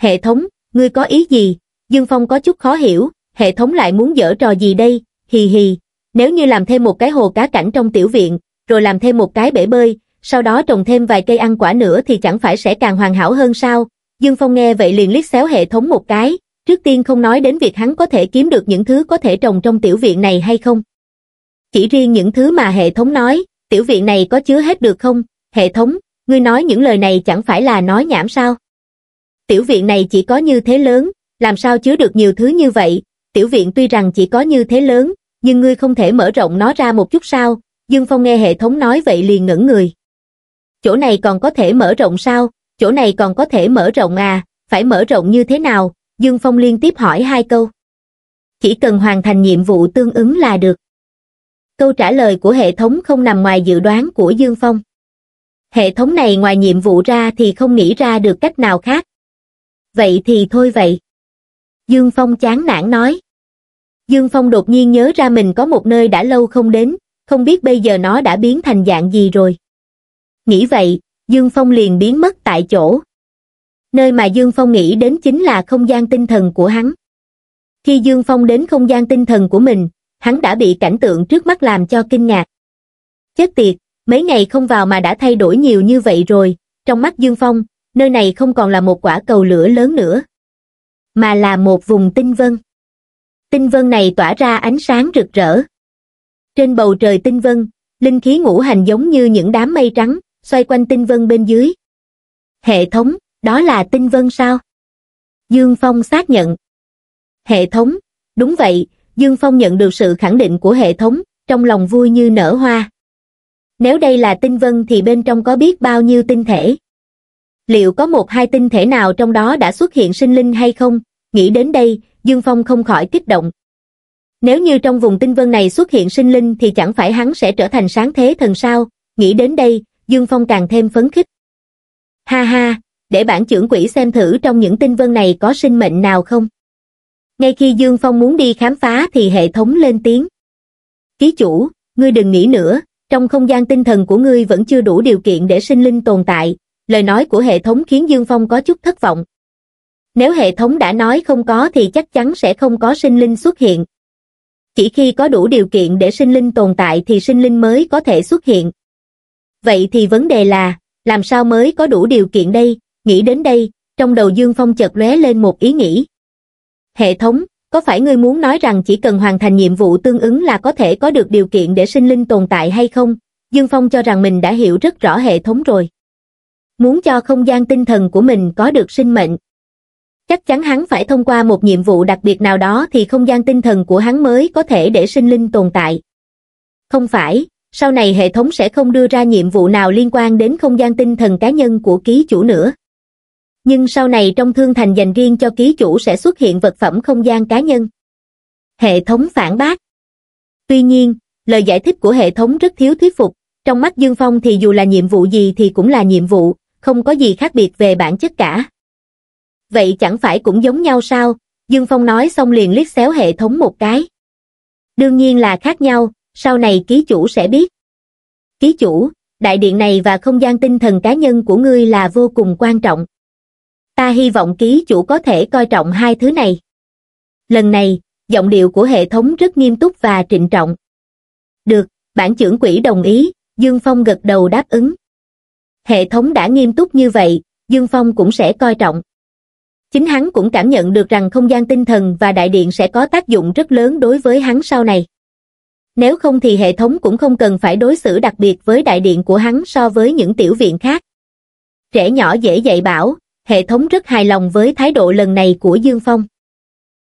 Hệ thống, ngươi có ý gì? Dương Phong có chút khó hiểu, hệ thống lại muốn dở trò gì đây? Hì hì, nếu như làm thêm một cái hồ cá cảnh trong tiểu viện, rồi làm thêm một cái bể bơi, sau đó trồng thêm vài cây ăn quả nữa thì chẳng phải sẽ càng hoàn hảo hơn sao? Dương Phong nghe vậy liền liếc xéo hệ thống một cái, trước tiên không nói đến việc hắn có thể kiếm được những thứ có thể trồng trong tiểu viện này hay không. Chỉ riêng những thứ mà hệ thống nói, tiểu viện này có chứa hết được không? Hệ thống, ngươi nói những lời này chẳng phải là nói nhảm sao? Tiểu viện này chỉ có như thế lớn, làm sao chứa được nhiều thứ như vậy? Tiểu viện tuy rằng chỉ có như thế lớn, nhưng ngươi không thể mở rộng nó ra một chút sao? Dương Phong nghe hệ thống nói vậy liền ngẩn người. Chỗ này còn có thể mở rộng sao? Chỗ này còn có thể mở rộng à? Phải mở rộng như thế nào? Dương Phong liên tiếp hỏi hai câu. Chỉ cần hoàn thành nhiệm vụ tương ứng là được câu trả lời của hệ thống không nằm ngoài dự đoán của Dương Phong. Hệ thống này ngoài nhiệm vụ ra thì không nghĩ ra được cách nào khác. Vậy thì thôi vậy. Dương Phong chán nản nói. Dương Phong đột nhiên nhớ ra mình có một nơi đã lâu không đến, không biết bây giờ nó đã biến thành dạng gì rồi. Nghĩ vậy, Dương Phong liền biến mất tại chỗ. Nơi mà Dương Phong nghĩ đến chính là không gian tinh thần của hắn. Khi Dương Phong đến không gian tinh thần của mình, hắn đã bị cảnh tượng trước mắt làm cho kinh ngạc. Chết tiệt, mấy ngày không vào mà đã thay đổi nhiều như vậy rồi, trong mắt Dương Phong, nơi này không còn là một quả cầu lửa lớn nữa, mà là một vùng tinh vân. Tinh vân này tỏa ra ánh sáng rực rỡ. Trên bầu trời tinh vân, linh khí ngũ hành giống như những đám mây trắng, xoay quanh tinh vân bên dưới. Hệ thống, đó là tinh vân sao? Dương Phong xác nhận. Hệ thống, đúng vậy, Dương Phong nhận được sự khẳng định của hệ thống, trong lòng vui như nở hoa. Nếu đây là tinh vân thì bên trong có biết bao nhiêu tinh thể. Liệu có một hai tinh thể nào trong đó đã xuất hiện sinh linh hay không? Nghĩ đến đây, Dương Phong không khỏi kích động. Nếu như trong vùng tinh vân này xuất hiện sinh linh thì chẳng phải hắn sẽ trở thành sáng thế thần sao? Nghĩ đến đây, Dương Phong càng thêm phấn khích. Ha ha, để bản trưởng quỷ xem thử trong những tinh vân này có sinh mệnh nào không? ngay khi Dương Phong muốn đi khám phá thì hệ thống lên tiếng. Ký chủ, ngươi đừng nghĩ nữa, trong không gian tinh thần của ngươi vẫn chưa đủ điều kiện để sinh linh tồn tại, lời nói của hệ thống khiến Dương Phong có chút thất vọng. Nếu hệ thống đã nói không có thì chắc chắn sẽ không có sinh linh xuất hiện. Chỉ khi có đủ điều kiện để sinh linh tồn tại thì sinh linh mới có thể xuất hiện. Vậy thì vấn đề là, làm sao mới có đủ điều kiện đây? Nghĩ đến đây, trong đầu Dương Phong chợt lóe lên một ý nghĩ. Hệ thống, có phải ngươi muốn nói rằng chỉ cần hoàn thành nhiệm vụ tương ứng là có thể có được điều kiện để sinh linh tồn tại hay không? Dương Phong cho rằng mình đã hiểu rất rõ hệ thống rồi. Muốn cho không gian tinh thần của mình có được sinh mệnh. Chắc chắn hắn phải thông qua một nhiệm vụ đặc biệt nào đó thì không gian tinh thần của hắn mới có thể để sinh linh tồn tại. Không phải, sau này hệ thống sẽ không đưa ra nhiệm vụ nào liên quan đến không gian tinh thần cá nhân của ký chủ nữa nhưng sau này trong thương thành dành riêng cho ký chủ sẽ xuất hiện vật phẩm không gian cá nhân. Hệ thống phản bác Tuy nhiên, lời giải thích của hệ thống rất thiếu thuyết phục, trong mắt Dương Phong thì dù là nhiệm vụ gì thì cũng là nhiệm vụ, không có gì khác biệt về bản chất cả. Vậy chẳng phải cũng giống nhau sao? Dương Phong nói xong liền liếc xéo hệ thống một cái. Đương nhiên là khác nhau, sau này ký chủ sẽ biết. Ký chủ, đại điện này và không gian tinh thần cá nhân của ngươi là vô cùng quan trọng ta hy vọng ký chủ có thể coi trọng hai thứ này. Lần này, giọng điệu của hệ thống rất nghiêm túc và trịnh trọng. Được, bản trưởng quỹ đồng ý, Dương Phong gật đầu đáp ứng. Hệ thống đã nghiêm túc như vậy, Dương Phong cũng sẽ coi trọng. Chính hắn cũng cảm nhận được rằng không gian tinh thần và đại điện sẽ có tác dụng rất lớn đối với hắn sau này. Nếu không thì hệ thống cũng không cần phải đối xử đặc biệt với đại điện của hắn so với những tiểu viện khác. Trẻ nhỏ dễ dạy bảo, hệ thống rất hài lòng với thái độ lần này của Dương Phong.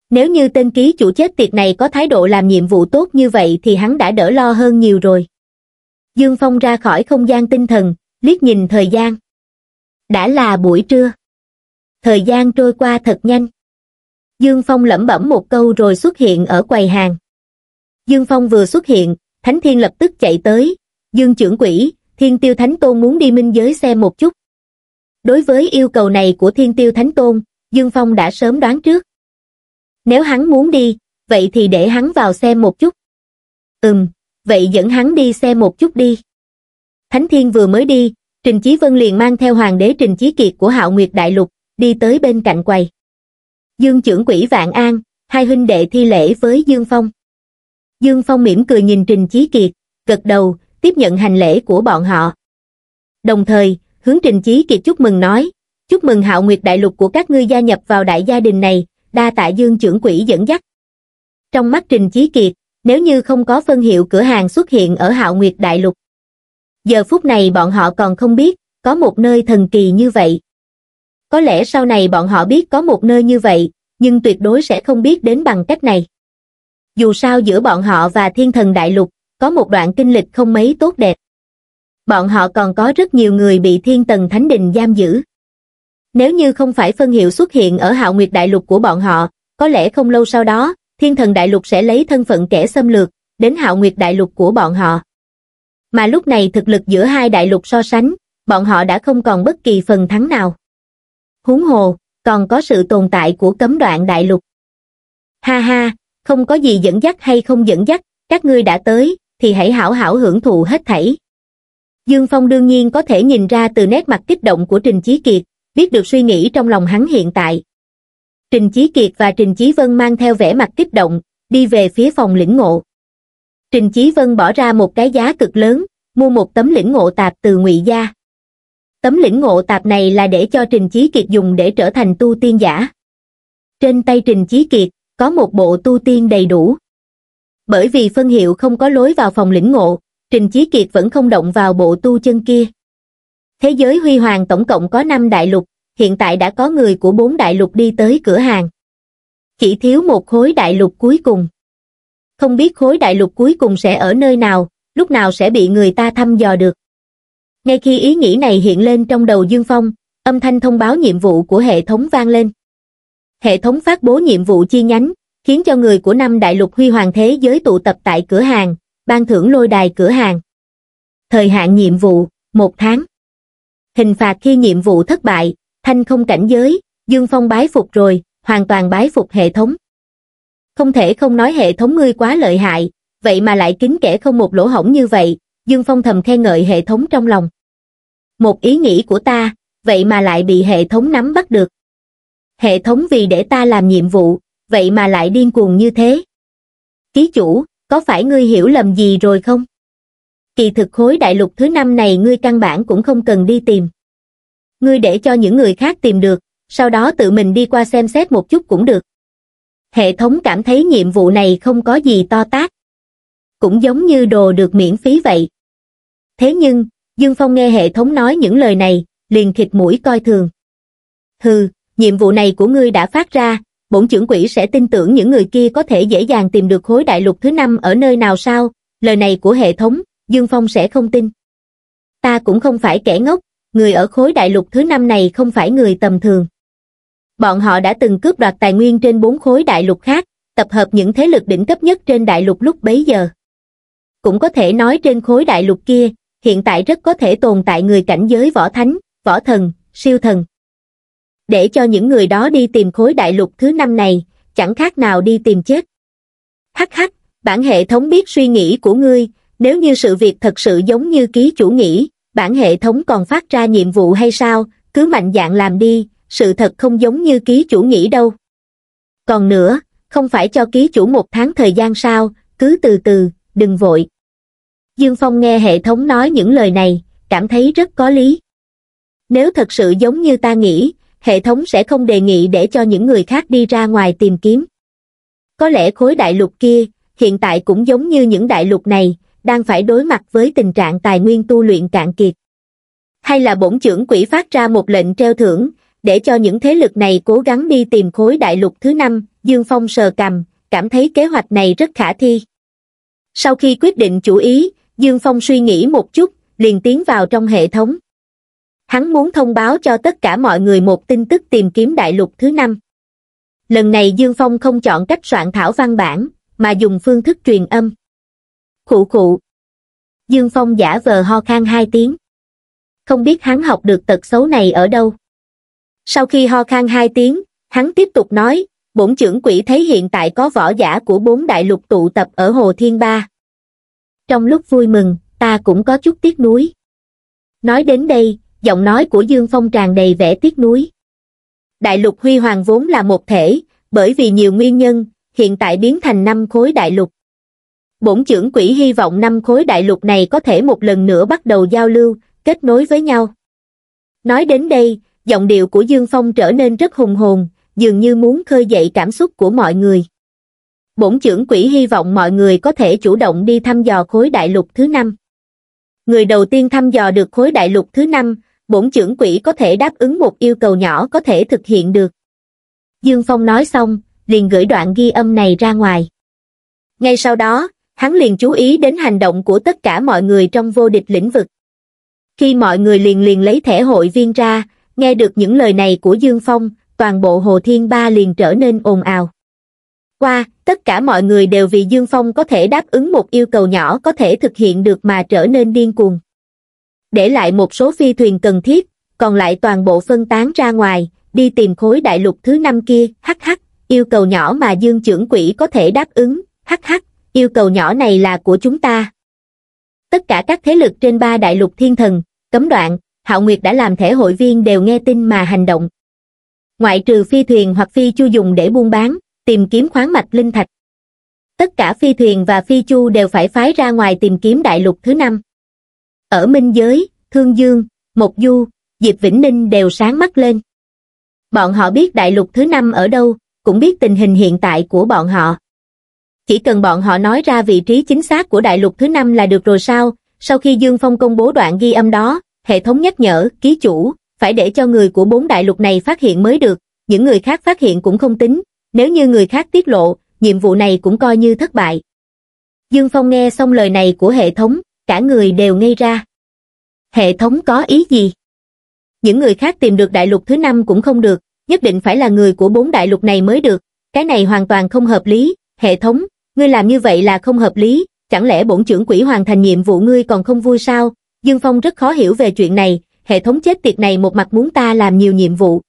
Nếu như tên ký chủ chết tiệt này có thái độ làm nhiệm vụ tốt như vậy thì hắn đã đỡ lo hơn nhiều rồi. Dương Phong ra khỏi không gian tinh thần, liếc nhìn thời gian. Đã là buổi trưa. Thời gian trôi qua thật nhanh. Dương Phong lẩm bẩm một câu rồi xuất hiện ở quầy hàng. Dương Phong vừa xuất hiện, Thánh Thiên lập tức chạy tới. Dương trưởng quỷ, Thiên Tiêu Thánh Tôn muốn đi minh giới xem một chút đối với yêu cầu này của thiên tiêu thánh tôn dương phong đã sớm đoán trước nếu hắn muốn đi vậy thì để hắn vào xem một chút ừm vậy dẫn hắn đi xem một chút đi thánh thiên vừa mới đi trình chí vân liền mang theo hoàng đế trình chí kiệt của hạo nguyệt đại lục đi tới bên cạnh quầy dương trưởng quỷ vạn an hai huynh đệ thi lễ với dương phong dương phong mỉm cười nhìn trình chí kiệt gật đầu tiếp nhận hành lễ của bọn họ đồng thời hướng Trình Chí Kiệt chúc mừng nói, chúc mừng hạo nguyệt đại lục của các ngươi gia nhập vào đại gia đình này, đa tạ dương trưởng quỹ dẫn dắt. Trong mắt Trình Chí Kiệt, nếu như không có phân hiệu cửa hàng xuất hiện ở hạo nguyệt đại lục. Giờ phút này bọn họ còn không biết, có một nơi thần kỳ như vậy. Có lẽ sau này bọn họ biết có một nơi như vậy, nhưng tuyệt đối sẽ không biết đến bằng cách này. Dù sao giữa bọn họ và thiên thần đại lục, có một đoạn kinh lịch không mấy tốt đẹp bọn họ còn có rất nhiều người bị thiên tần thánh đình giam giữ. Nếu như không phải phân hiệu xuất hiện ở hạo nguyệt đại lục của bọn họ, có lẽ không lâu sau đó, thiên thần đại lục sẽ lấy thân phận kẻ xâm lược, đến hạo nguyệt đại lục của bọn họ. Mà lúc này thực lực giữa hai đại lục so sánh, bọn họ đã không còn bất kỳ phần thắng nào. Huống hồ, còn có sự tồn tại của cấm đoạn đại lục. Ha ha, không có gì dẫn dắt hay không dẫn dắt, các ngươi đã tới, thì hãy hảo hảo hưởng thụ hết thảy. Dương Phong đương nhiên có thể nhìn ra từ nét mặt kích động của Trình Chí Kiệt, biết được suy nghĩ trong lòng hắn hiện tại. Trình Chí Kiệt và Trình Chí Vân mang theo vẻ mặt kích động, đi về phía phòng lĩnh ngộ. Trình Chí Vân bỏ ra một cái giá cực lớn, mua một tấm lĩnh ngộ tạp từ ngụy Gia. Tấm lĩnh ngộ tạp này là để cho Trình Chí Kiệt dùng để trở thành tu tiên giả. Trên tay Trình Chí Kiệt, có một bộ tu tiên đầy đủ. Bởi vì phân hiệu không có lối vào phòng lĩnh ngộ, Trình Chí Kiệt vẫn không động vào bộ tu chân kia. Thế giới huy hoàng tổng cộng có 5 đại lục, hiện tại đã có người của bốn đại lục đi tới cửa hàng. Chỉ thiếu một khối đại lục cuối cùng. Không biết khối đại lục cuối cùng sẽ ở nơi nào, lúc nào sẽ bị người ta thăm dò được. Ngay khi ý nghĩ này hiện lên trong đầu Dương Phong, âm thanh thông báo nhiệm vụ của hệ thống vang lên. Hệ thống phát bố nhiệm vụ chi nhánh, khiến cho người của năm đại lục huy hoàng thế giới tụ tập tại cửa hàng, ban thưởng lôi đài cửa hàng. Thời hạn nhiệm vụ, một tháng. Hình phạt khi nhiệm vụ thất bại, thanh không cảnh giới, Dương Phong bái phục rồi, hoàn toàn bái phục hệ thống. Không thể không nói hệ thống ngươi quá lợi hại, vậy mà lại kín kẻ không một lỗ hổng như vậy, Dương Phong thầm khen ngợi hệ thống trong lòng. Một ý nghĩ của ta, vậy mà lại bị hệ thống nắm bắt được. Hệ thống vì để ta làm nhiệm vụ, vậy mà lại điên cuồng như thế. Ký chủ, có phải ngươi hiểu lầm gì rồi không? Kỳ thực khối đại lục thứ năm này ngươi căn bản cũng không cần đi tìm. Ngươi để cho những người khác tìm được, sau đó tự mình đi qua xem xét một chút cũng được. Hệ thống cảm thấy nhiệm vụ này không có gì to tát. Cũng giống như đồ được miễn phí vậy. Thế nhưng, Dương Phong nghe hệ thống nói những lời này, liền khịt mũi coi thường. Hừ, nhiệm vụ này của ngươi đã phát ra, bổn trưởng quỷ sẽ tin tưởng những người kia có thể dễ dàng tìm được khối đại lục thứ năm ở nơi nào sao, lời này của hệ thống, Dương Phong sẽ không tin. Ta cũng không phải kẻ ngốc, người ở khối đại lục thứ năm này không phải người tầm thường. Bọn họ đã từng cướp đoạt tài nguyên trên bốn khối đại lục khác, tập hợp những thế lực đỉnh cấp nhất trên đại lục lúc bấy giờ. Cũng có thể nói trên khối đại lục kia, hiện tại rất có thể tồn tại người cảnh giới võ thánh, võ thần, siêu thần để cho những người đó đi tìm khối đại lục thứ năm này chẳng khác nào đi tìm chết hắc hắc bản hệ thống biết suy nghĩ của ngươi nếu như sự việc thật sự giống như ký chủ nghĩ bản hệ thống còn phát ra nhiệm vụ hay sao cứ mạnh dạn làm đi sự thật không giống như ký chủ nghĩ đâu còn nữa không phải cho ký chủ một tháng thời gian sao cứ từ từ đừng vội dương phong nghe hệ thống nói những lời này cảm thấy rất có lý nếu thật sự giống như ta nghĩ hệ thống sẽ không đề nghị để cho những người khác đi ra ngoài tìm kiếm. Có lẽ khối đại lục kia, hiện tại cũng giống như những đại lục này, đang phải đối mặt với tình trạng tài nguyên tu luyện cạn kiệt. Hay là bổn trưởng quỹ phát ra một lệnh treo thưởng, để cho những thế lực này cố gắng đi tìm khối đại lục thứ năm, Dương Phong sờ cầm, cảm thấy kế hoạch này rất khả thi. Sau khi quyết định chủ ý, Dương Phong suy nghĩ một chút, liền tiến vào trong hệ thống hắn muốn thông báo cho tất cả mọi người một tin tức tìm kiếm đại lục thứ năm. Lần này Dương Phong không chọn cách soạn thảo văn bản, mà dùng phương thức truyền âm. Khụ khụ. Dương Phong giả vờ ho khan hai tiếng. Không biết hắn học được tật xấu này ở đâu. Sau khi ho khan hai tiếng, hắn tiếp tục nói, bổn trưởng quỷ thấy hiện tại có võ giả của bốn đại lục tụ tập ở Hồ Thiên Ba. Trong lúc vui mừng, ta cũng có chút tiếc nuối. Nói đến đây, giọng nói của Dương Phong tràn đầy vẻ tiếc nuối. Đại lục huy hoàng vốn là một thể, bởi vì nhiều nguyên nhân, hiện tại biến thành năm khối đại lục. Bổn trưởng quỹ hy vọng năm khối đại lục này có thể một lần nữa bắt đầu giao lưu, kết nối với nhau. Nói đến đây, giọng điệu của Dương Phong trở nên rất hùng hồn, dường như muốn khơi dậy cảm xúc của mọi người. Bổn trưởng quỹ hy vọng mọi người có thể chủ động đi thăm dò khối đại lục thứ năm. Người đầu tiên thăm dò được khối đại lục thứ năm bổn trưởng quỹ có thể đáp ứng một yêu cầu nhỏ có thể thực hiện được. Dương Phong nói xong, liền gửi đoạn ghi âm này ra ngoài. Ngay sau đó, hắn liền chú ý đến hành động của tất cả mọi người trong vô địch lĩnh vực. Khi mọi người liền liền lấy thẻ hội viên ra, nghe được những lời này của Dương Phong, toàn bộ Hồ Thiên Ba liền trở nên ồn ào. Qua, tất cả mọi người đều vì Dương Phong có thể đáp ứng một yêu cầu nhỏ có thể thực hiện được mà trở nên điên cuồng để lại một số phi thuyền cần thiết, còn lại toàn bộ phân tán ra ngoài, đi tìm khối đại lục thứ năm kia, hắc hắc, yêu cầu nhỏ mà dương trưởng quỹ có thể đáp ứng, hắc hắc, yêu cầu nhỏ này là của chúng ta. Tất cả các thế lực trên ba đại lục thiên thần, cấm đoạn, Hạo Nguyệt đã làm thể hội viên đều nghe tin mà hành động. Ngoại trừ phi thuyền hoặc phi chu dùng để buôn bán, tìm kiếm khoáng mạch linh thạch. Tất cả phi thuyền và phi chu đều phải phái ra ngoài tìm kiếm đại lục thứ năm. Ở Minh Giới, Thương Dương, Mộc Du, Diệp Vĩnh Ninh đều sáng mắt lên. Bọn họ biết đại lục thứ năm ở đâu, cũng biết tình hình hiện tại của bọn họ. Chỉ cần bọn họ nói ra vị trí chính xác của đại lục thứ năm là được rồi sao, sau khi Dương Phong công bố đoạn ghi âm đó, hệ thống nhắc nhở, ký chủ, phải để cho người của bốn đại lục này phát hiện mới được, những người khác phát hiện cũng không tính, nếu như người khác tiết lộ, nhiệm vụ này cũng coi như thất bại. Dương Phong nghe xong lời này của hệ thống, cả người đều ngây ra. Hệ thống có ý gì? Những người khác tìm được đại lục thứ năm cũng không được, nhất định phải là người của bốn đại lục này mới được. Cái này hoàn toàn không hợp lý, hệ thống, ngươi làm như vậy là không hợp lý, chẳng lẽ bổn trưởng quỷ hoàn thành nhiệm vụ ngươi còn không vui sao? Dương Phong rất khó hiểu về chuyện này, hệ thống chết tiệt này một mặt muốn ta làm nhiều nhiệm vụ.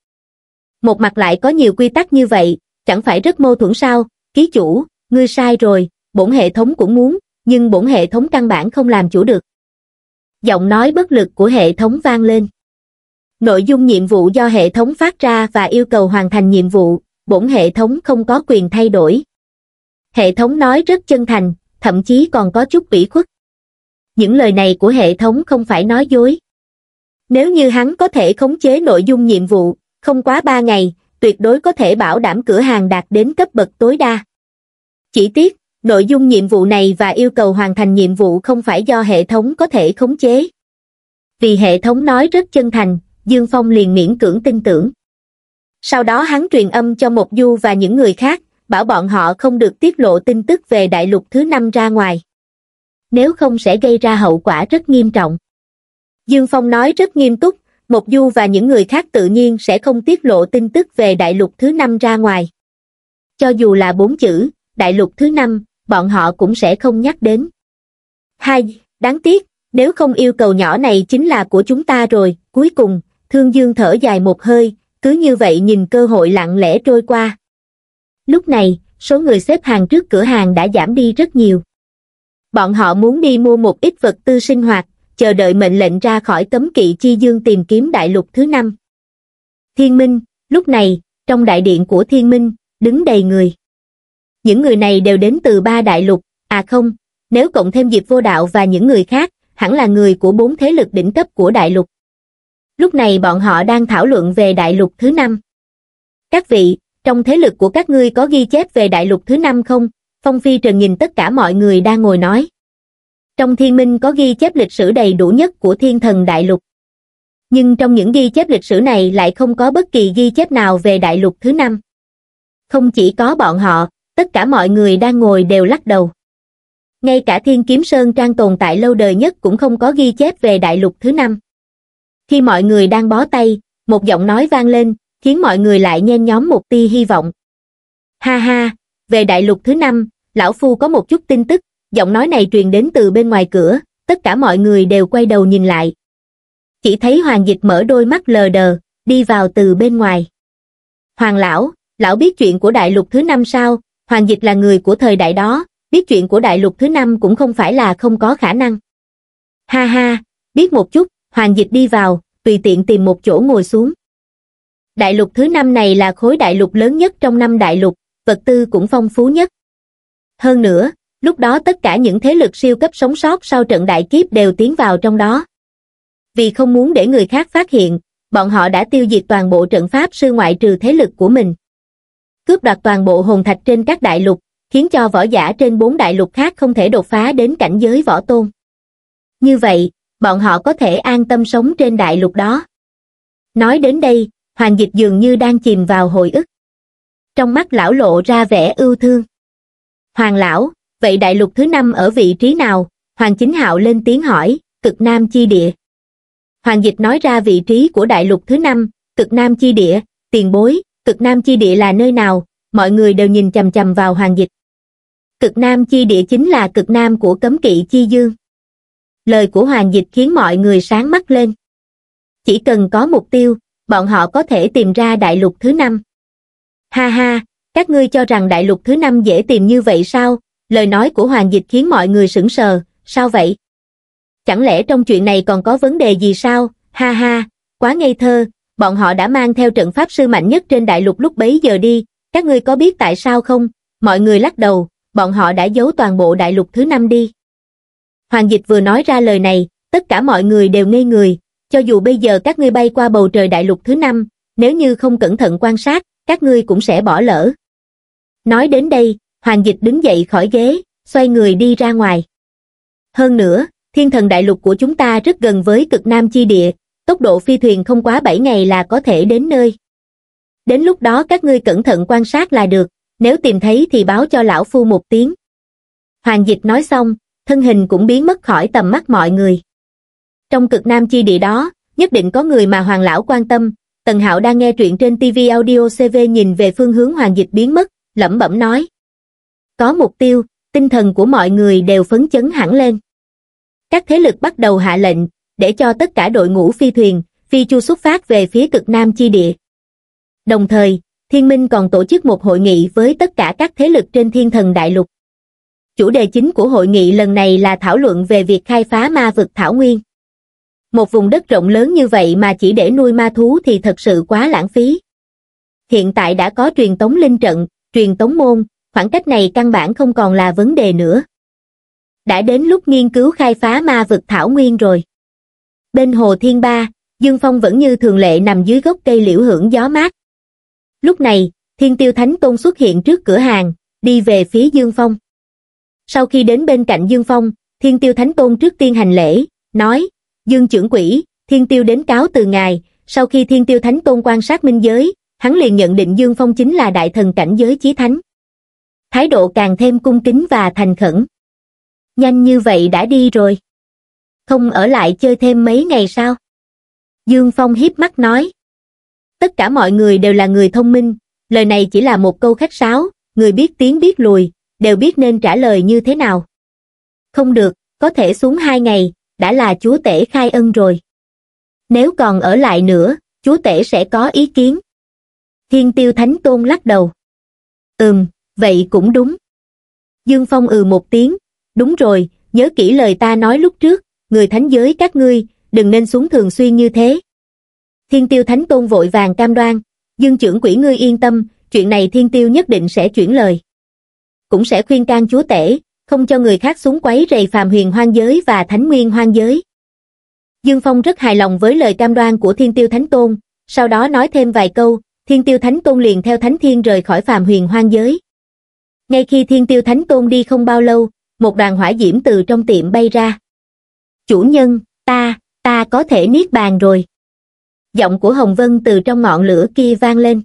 Một mặt lại có nhiều quy tắc như vậy, chẳng phải rất mâu thuẫn sao? Ký chủ, ngươi sai rồi, bổn hệ thống cũng muốn, nhưng bổn hệ thống căn bản không làm chủ được. Giọng nói bất lực của hệ thống vang lên. Nội dung nhiệm vụ do hệ thống phát ra và yêu cầu hoàn thành nhiệm vụ, bổn hệ thống không có quyền thay đổi. Hệ thống nói rất chân thành, thậm chí còn có chút ủy khuất. Những lời này của hệ thống không phải nói dối. Nếu như hắn có thể khống chế nội dung nhiệm vụ, không quá 3 ngày, tuyệt đối có thể bảo đảm cửa hàng đạt đến cấp bậc tối đa. Chỉ tiếc, Nội dung nhiệm vụ này và yêu cầu hoàn thành nhiệm vụ không phải do hệ thống có thể khống chế. Vì hệ thống nói rất chân thành, Dương Phong liền miễn cưỡng tin tưởng. Sau đó hắn truyền âm cho Mộc Du và những người khác, bảo bọn họ không được tiết lộ tin tức về đại lục thứ năm ra ngoài. Nếu không sẽ gây ra hậu quả rất nghiêm trọng. Dương Phong nói rất nghiêm túc, Mộc Du và những người khác tự nhiên sẽ không tiết lộ tin tức về đại lục thứ năm ra ngoài. Cho dù là bốn chữ, đại lục thứ năm, bọn họ cũng sẽ không nhắc đến. Hai, đáng tiếc, nếu không yêu cầu nhỏ này chính là của chúng ta rồi, cuối cùng, thương dương thở dài một hơi, cứ như vậy nhìn cơ hội lặng lẽ trôi qua. Lúc này, số người xếp hàng trước cửa hàng đã giảm đi rất nhiều. Bọn họ muốn đi mua một ít vật tư sinh hoạt, chờ đợi mệnh lệnh ra khỏi cấm kỵ chi dương tìm kiếm đại lục thứ năm. Thiên Minh, lúc này, trong đại điện của Thiên Minh, đứng đầy người những người này đều đến từ ba đại lục, à không, nếu cộng thêm Diệp Vô Đạo và những người khác, hẳn là người của bốn thế lực đỉnh cấp của đại lục. Lúc này bọn họ đang thảo luận về đại lục thứ năm. Các vị, trong thế lực của các ngươi có ghi chép về đại lục thứ năm không? Phong Phi Trần nhìn tất cả mọi người đang ngồi nói. Trong thiên minh có ghi chép lịch sử đầy đủ nhất của thiên thần đại lục. Nhưng trong những ghi chép lịch sử này lại không có bất kỳ ghi chép nào về đại lục thứ năm. Không chỉ có bọn họ, tất cả mọi người đang ngồi đều lắc đầu ngay cả thiên kiếm sơn trang tồn tại lâu đời nhất cũng không có ghi chép về đại lục thứ năm khi mọi người đang bó tay một giọng nói vang lên khiến mọi người lại nhen nhóm một tia hy vọng ha ha về đại lục thứ năm lão phu có một chút tin tức giọng nói này truyền đến từ bên ngoài cửa tất cả mọi người đều quay đầu nhìn lại chỉ thấy hoàng dịch mở đôi mắt lờ đờ đi vào từ bên ngoài hoàng lão lão biết chuyện của đại lục thứ năm sao Hoàng Dịch là người của thời đại đó, biết chuyện của đại lục thứ năm cũng không phải là không có khả năng. Ha ha, biết một chút, Hoàng Dịch đi vào, tùy tiện tìm một chỗ ngồi xuống. Đại lục thứ năm này là khối đại lục lớn nhất trong năm đại lục, vật tư cũng phong phú nhất. Hơn nữa, lúc đó tất cả những thế lực siêu cấp sống sót sau trận đại kiếp đều tiến vào trong đó. Vì không muốn để người khác phát hiện, bọn họ đã tiêu diệt toàn bộ trận pháp sư ngoại trừ thế lực của mình cướp đoạt toàn bộ hồn thạch trên các đại lục, khiến cho võ giả trên bốn đại lục khác không thể đột phá đến cảnh giới võ tôn. Như vậy, bọn họ có thể an tâm sống trên đại lục đó. Nói đến đây, Hoàng Dịch dường như đang chìm vào hồi ức. Trong mắt lão lộ ra vẻ ưu thương. Hoàng lão, vậy đại lục thứ năm ở vị trí nào? Hoàng Chính Hạo lên tiếng hỏi, cực nam chi địa. Hoàng Dịch nói ra vị trí của đại lục thứ năm, cực nam chi địa, tiền bối, cực nam chi địa là nơi nào, mọi người đều nhìn chầm chầm vào hoàng dịch. Cực nam chi địa chính là cực nam của cấm kỵ chi dương. Lời của hoàng dịch khiến mọi người sáng mắt lên. Chỉ cần có mục tiêu, bọn họ có thể tìm ra đại lục thứ năm. Ha ha, các ngươi cho rằng đại lục thứ năm dễ tìm như vậy sao? Lời nói của hoàng dịch khiến mọi người sững sờ, sao vậy? Chẳng lẽ trong chuyện này còn có vấn đề gì sao? Ha ha, quá ngây thơ, bọn họ đã mang theo trận pháp sư mạnh nhất trên đại lục lúc bấy giờ đi, các ngươi có biết tại sao không? Mọi người lắc đầu, bọn họ đã giấu toàn bộ đại lục thứ năm đi. Hoàng dịch vừa nói ra lời này, tất cả mọi người đều ngây người, cho dù bây giờ các ngươi bay qua bầu trời đại lục thứ năm, nếu như không cẩn thận quan sát, các ngươi cũng sẽ bỏ lỡ. Nói đến đây, Hoàng dịch đứng dậy khỏi ghế, xoay người đi ra ngoài. Hơn nữa, thiên thần đại lục của chúng ta rất gần với cực nam chi địa, tốc độ phi thuyền không quá 7 ngày là có thể đến nơi. Đến lúc đó các ngươi cẩn thận quan sát là được, nếu tìm thấy thì báo cho lão phu một tiếng. Hoàng dịch nói xong, thân hình cũng biến mất khỏi tầm mắt mọi người. Trong cực nam chi địa đó, nhất định có người mà hoàng lão quan tâm, Tần Hạo đang nghe truyện trên TV Audio CV nhìn về phương hướng hoàng dịch biến mất, lẩm bẩm nói. Có mục tiêu, tinh thần của mọi người đều phấn chấn hẳn lên. Các thế lực bắt đầu hạ lệnh, để cho tất cả đội ngũ phi thuyền, phi chu xuất phát về phía cực Nam chi địa. Đồng thời, Thiên Minh còn tổ chức một hội nghị với tất cả các thế lực trên thiên thần đại lục. Chủ đề chính của hội nghị lần này là thảo luận về việc khai phá ma vực Thảo Nguyên. Một vùng đất rộng lớn như vậy mà chỉ để nuôi ma thú thì thật sự quá lãng phí. Hiện tại đã có truyền tống linh trận, truyền tống môn, khoảng cách này căn bản không còn là vấn đề nữa. Đã đến lúc nghiên cứu khai phá ma vực Thảo Nguyên rồi bên hồ thiên ba dương phong vẫn như thường lệ nằm dưới gốc cây liễu hưởng gió mát lúc này thiên tiêu thánh tôn xuất hiện trước cửa hàng đi về phía dương phong sau khi đến bên cạnh dương phong thiên tiêu thánh tôn trước tiên hành lễ nói dương trưởng quỷ thiên tiêu đến cáo từ ngài sau khi thiên tiêu thánh tôn quan sát minh giới hắn liền nhận định dương phong chính là đại thần cảnh giới chí thánh thái độ càng thêm cung kính và thành khẩn nhanh như vậy đã đi rồi không ở lại chơi thêm mấy ngày sao? Dương Phong hiếp mắt nói. Tất cả mọi người đều là người thông minh, lời này chỉ là một câu khách sáo, người biết tiếng biết lùi, đều biết nên trả lời như thế nào. Không được, có thể xuống hai ngày, đã là chúa tể khai ân rồi. Nếu còn ở lại nữa, chúa tể sẽ có ý kiến. Thiên tiêu thánh tôn lắc đầu. Ừm, vậy cũng đúng. Dương Phong ừ một tiếng, đúng rồi, nhớ kỹ lời ta nói lúc trước, người thánh giới các ngươi, đừng nên xuống thường xuyên như thế. Thiên tiêu thánh tôn vội vàng cam đoan, dương trưởng quỷ ngươi yên tâm, chuyện này thiên tiêu nhất định sẽ chuyển lời. Cũng sẽ khuyên can chúa tể, không cho người khác xuống quấy rầy phàm huyền hoang giới và thánh nguyên hoang giới. Dương Phong rất hài lòng với lời cam đoan của thiên tiêu thánh tôn, sau đó nói thêm vài câu, thiên tiêu thánh tôn liền theo thánh thiên rời khỏi phàm huyền hoang giới. Ngay khi thiên tiêu thánh tôn đi không bao lâu, một đoàn hỏa diễm từ trong tiệm bay ra chủ nhân ta ta có thể niết bàn rồi giọng của hồng vân từ trong ngọn lửa kia vang lên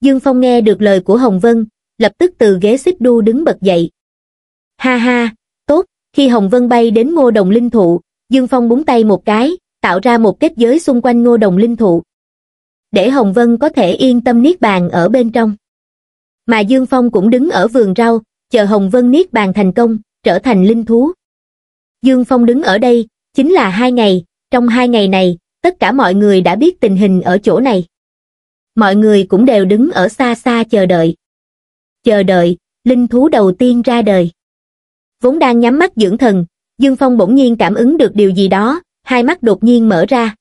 dương phong nghe được lời của hồng vân lập tức từ ghế xích đu đứng bật dậy ha ha tốt khi hồng vân bay đến ngô đồng linh thụ dương phong búng tay một cái tạo ra một kết giới xung quanh ngô đồng linh thụ để hồng vân có thể yên tâm niết bàn ở bên trong mà dương phong cũng đứng ở vườn rau chờ hồng vân niết bàn thành công trở thành linh thú Dương Phong đứng ở đây, chính là hai ngày, trong hai ngày này, tất cả mọi người đã biết tình hình ở chỗ này. Mọi người cũng đều đứng ở xa xa chờ đợi. Chờ đợi, linh thú đầu tiên ra đời. Vốn đang nhắm mắt dưỡng thần, Dương Phong bỗng nhiên cảm ứng được điều gì đó, hai mắt đột nhiên mở ra.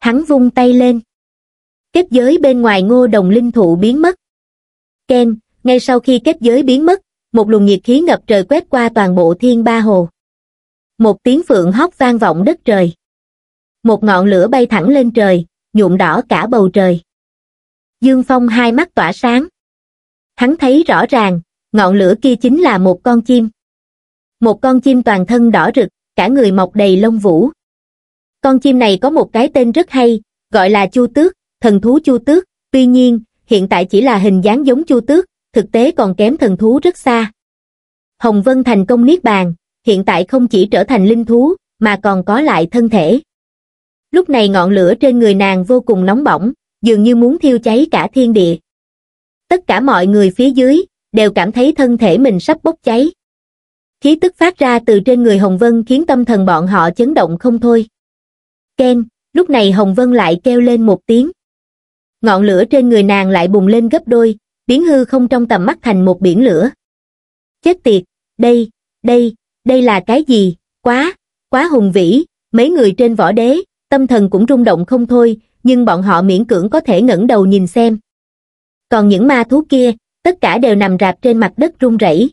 Hắn vung tay lên. Kết giới bên ngoài ngô đồng linh thụ biến mất. Ken, ngay sau khi kết giới biến mất, một luồng nhiệt khí ngập trời quét qua toàn bộ thiên ba hồ một tiếng phượng hót vang vọng đất trời. Một ngọn lửa bay thẳng lên trời, nhuộm đỏ cả bầu trời. Dương Phong hai mắt tỏa sáng. Hắn thấy rõ ràng, ngọn lửa kia chính là một con chim. Một con chim toàn thân đỏ rực, cả người mọc đầy lông vũ. Con chim này có một cái tên rất hay, gọi là Chu Tước, thần thú Chu Tước, tuy nhiên, hiện tại chỉ là hình dáng giống Chu Tước, thực tế còn kém thần thú rất xa. Hồng Vân thành công niết bàn, hiện tại không chỉ trở thành linh thú, mà còn có lại thân thể. Lúc này ngọn lửa trên người nàng vô cùng nóng bỏng, dường như muốn thiêu cháy cả thiên địa. Tất cả mọi người phía dưới đều cảm thấy thân thể mình sắp bốc cháy. Khí tức phát ra từ trên người Hồng Vân khiến tâm thần bọn họ chấn động không thôi. Ken, lúc này Hồng Vân lại kêu lên một tiếng. Ngọn lửa trên người nàng lại bùng lên gấp đôi, biến hư không trong tầm mắt thành một biển lửa. Chết tiệt, đây, đây, đây là cái gì, quá, quá hùng vĩ, mấy người trên võ đế, tâm thần cũng rung động không thôi, nhưng bọn họ miễn cưỡng có thể ngẩng đầu nhìn xem. Còn những ma thú kia, tất cả đều nằm rạp trên mặt đất rung rẩy.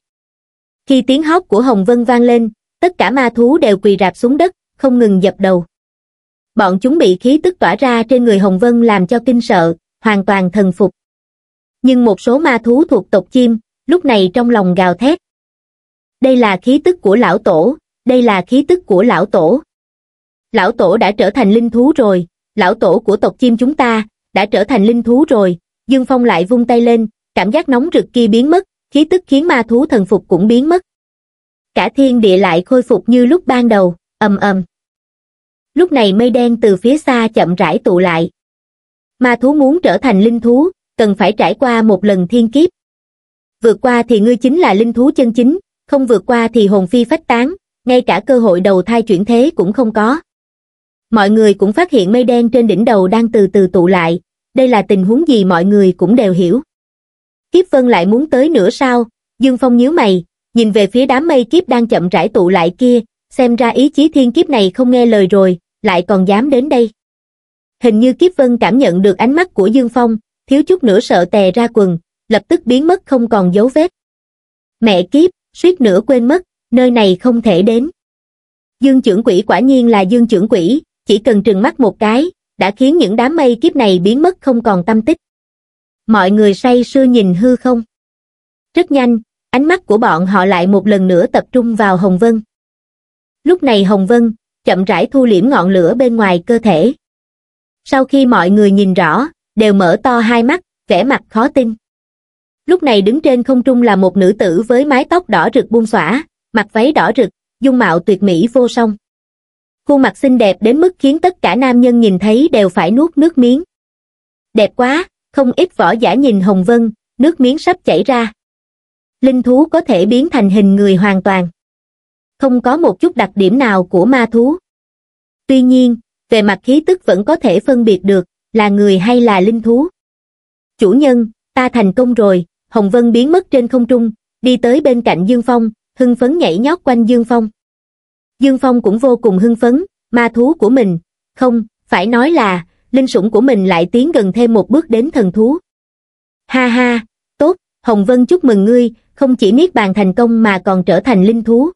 Khi tiếng hót của Hồng Vân vang lên, tất cả ma thú đều quỳ rạp xuống đất, không ngừng dập đầu. Bọn chúng bị khí tức tỏa ra trên người Hồng Vân làm cho kinh sợ, hoàn toàn thần phục. Nhưng một số ma thú thuộc tộc chim, lúc này trong lòng gào thét đây là khí tức của lão tổ, đây là khí tức của lão tổ. Lão tổ đã trở thành linh thú rồi, lão tổ của tộc chim chúng ta, đã trở thành linh thú rồi, Dương Phong lại vung tay lên, cảm giác nóng rực kia biến mất, khí tức khiến ma thú thần phục cũng biến mất. Cả thiên địa lại khôi phục như lúc ban đầu, ầm ầm. Lúc này mây đen từ phía xa chậm rãi tụ lại. Ma thú muốn trở thành linh thú, cần phải trải qua một lần thiên kiếp. Vượt qua thì ngươi chính là linh thú chân chính, không vượt qua thì hồn phi phách tán, ngay cả cơ hội đầu thai chuyển thế cũng không có. Mọi người cũng phát hiện mây đen trên đỉnh đầu đang từ từ tụ lại, đây là tình huống gì mọi người cũng đều hiểu. Kiếp Vân lại muốn tới nữa sao, Dương Phong nhíu mày, nhìn về phía đám mây kiếp đang chậm rãi tụ lại kia, xem ra ý chí thiên kiếp này không nghe lời rồi, lại còn dám đến đây. Hình như Kiếp Vân cảm nhận được ánh mắt của Dương Phong, thiếu chút nữa sợ tè ra quần, lập tức biến mất không còn dấu vết. Mẹ kiếp, suýt nữa quên mất, nơi này không thể đến. Dương trưởng quỷ quả nhiên là dương trưởng quỷ, chỉ cần trừng mắt một cái, đã khiến những đám mây kiếp này biến mất không còn tâm tích. Mọi người say sưa nhìn hư không. Rất nhanh, ánh mắt của bọn họ lại một lần nữa tập trung vào Hồng Vân. Lúc này Hồng Vân, chậm rãi thu liễm ngọn lửa bên ngoài cơ thể. Sau khi mọi người nhìn rõ, đều mở to hai mắt, vẻ mặt khó tin lúc này đứng trên không trung là một nữ tử với mái tóc đỏ rực buông xõa mặc váy đỏ rực dung mạo tuyệt mỹ vô song khuôn mặt xinh đẹp đến mức khiến tất cả nam nhân nhìn thấy đều phải nuốt nước miếng đẹp quá không ít võ giả nhìn hồng vân nước miếng sắp chảy ra linh thú có thể biến thành hình người hoàn toàn không có một chút đặc điểm nào của ma thú tuy nhiên về mặt khí tức vẫn có thể phân biệt được là người hay là linh thú chủ nhân ta thành công rồi Hồng Vân biến mất trên không trung, đi tới bên cạnh Dương Phong, hưng phấn nhảy nhót quanh Dương Phong. Dương Phong cũng vô cùng hưng phấn, ma thú của mình, không, phải nói là, linh sủng của mình lại tiến gần thêm một bước đến thần thú. Ha ha, tốt, Hồng Vân chúc mừng ngươi, không chỉ niết bàn thành công mà còn trở thành linh thú.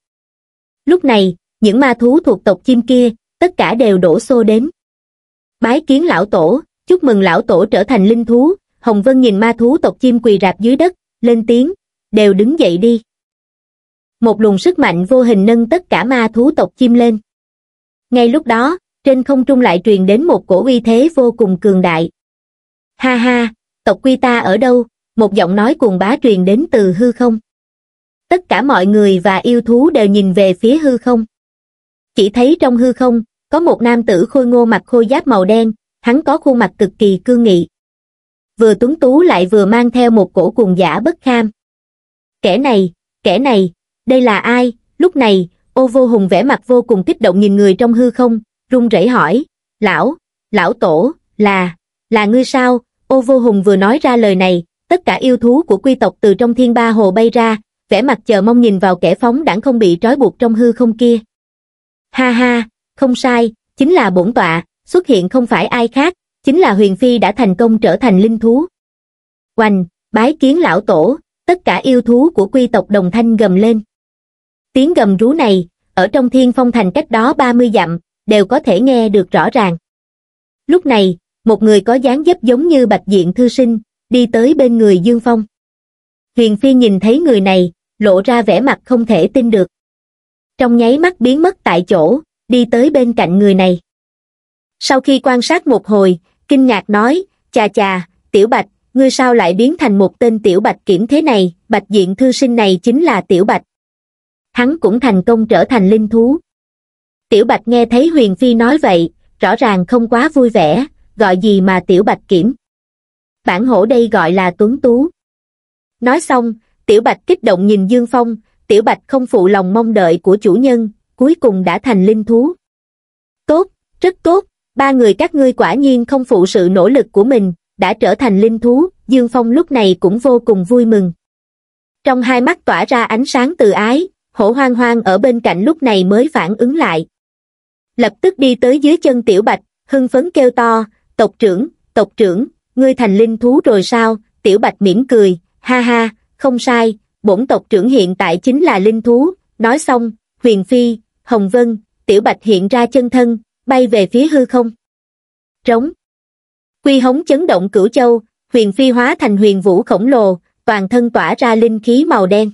Lúc này, những ma thú thuộc tộc chim kia, tất cả đều đổ xô đến. Bái kiến lão tổ, chúc mừng lão tổ trở thành linh thú, hồng vân nhìn ma thú tộc chim quỳ rạp dưới đất lên tiếng đều đứng dậy đi một luồng sức mạnh vô hình nâng tất cả ma thú tộc chim lên ngay lúc đó trên không trung lại truyền đến một cổ uy thế vô cùng cường đại ha ha tộc quy ta ở đâu một giọng nói cuồng bá truyền đến từ hư không tất cả mọi người và yêu thú đều nhìn về phía hư không chỉ thấy trong hư không có một nam tử khôi ngô mặc khôi giáp màu đen hắn có khuôn mặt cực kỳ cương nghị vừa tuấn tú lại vừa mang theo một cổ cùng giả bất kham. Kẻ này, kẻ này, đây là ai? Lúc này, ô vô hùng vẻ mặt vô cùng kích động nhìn người trong hư không, run rẩy hỏi, lão, lão tổ, là, là ngươi sao? Ô vô hùng vừa nói ra lời này, tất cả yêu thú của quy tộc từ trong thiên ba hồ bay ra, vẻ mặt chờ mong nhìn vào kẻ phóng đẳng không bị trói buộc trong hư không kia. Ha ha, không sai, chính là bổn tọa, xuất hiện không phải ai khác, chính là Huyền Phi đã thành công trở thành linh thú. Oanh, bái kiến lão tổ, tất cả yêu thú của quy tộc đồng thanh gầm lên. Tiếng gầm rú này, ở trong thiên phong thành cách đó 30 dặm, đều có thể nghe được rõ ràng. Lúc này, một người có dáng dấp giống như bạch diện thư sinh, đi tới bên người Dương Phong. Huyền Phi nhìn thấy người này, lộ ra vẻ mặt không thể tin được. Trong nháy mắt biến mất tại chỗ, đi tới bên cạnh người này. Sau khi quan sát một hồi, kinh ngạc nói chà chà tiểu bạch ngươi sao lại biến thành một tên tiểu bạch kiểm thế này bạch diện thư sinh này chính là tiểu bạch hắn cũng thành công trở thành linh thú tiểu bạch nghe thấy huyền phi nói vậy rõ ràng không quá vui vẻ gọi gì mà tiểu bạch kiểm bản hổ đây gọi là tuấn tú nói xong tiểu bạch kích động nhìn dương phong tiểu bạch không phụ lòng mong đợi của chủ nhân cuối cùng đã thành linh thú tốt rất tốt ba người các ngươi quả nhiên không phụ sự nỗ lực của mình, đã trở thành linh thú, Dương Phong lúc này cũng vô cùng vui mừng. Trong hai mắt tỏa ra ánh sáng từ ái, hổ hoang hoang ở bên cạnh lúc này mới phản ứng lại. Lập tức đi tới dưới chân tiểu bạch, hưng phấn kêu to, tộc trưởng, tộc trưởng, ngươi thành linh thú rồi sao, tiểu bạch mỉm cười, ha ha, không sai, bổn tộc trưởng hiện tại chính là linh thú, nói xong, huyền phi, hồng vân, tiểu bạch hiện ra chân thân, bay về phía hư không. Trống. Quy hống chấn động cửu châu, huyền phi hóa thành huyền vũ khổng lồ, toàn thân tỏa ra linh khí màu đen.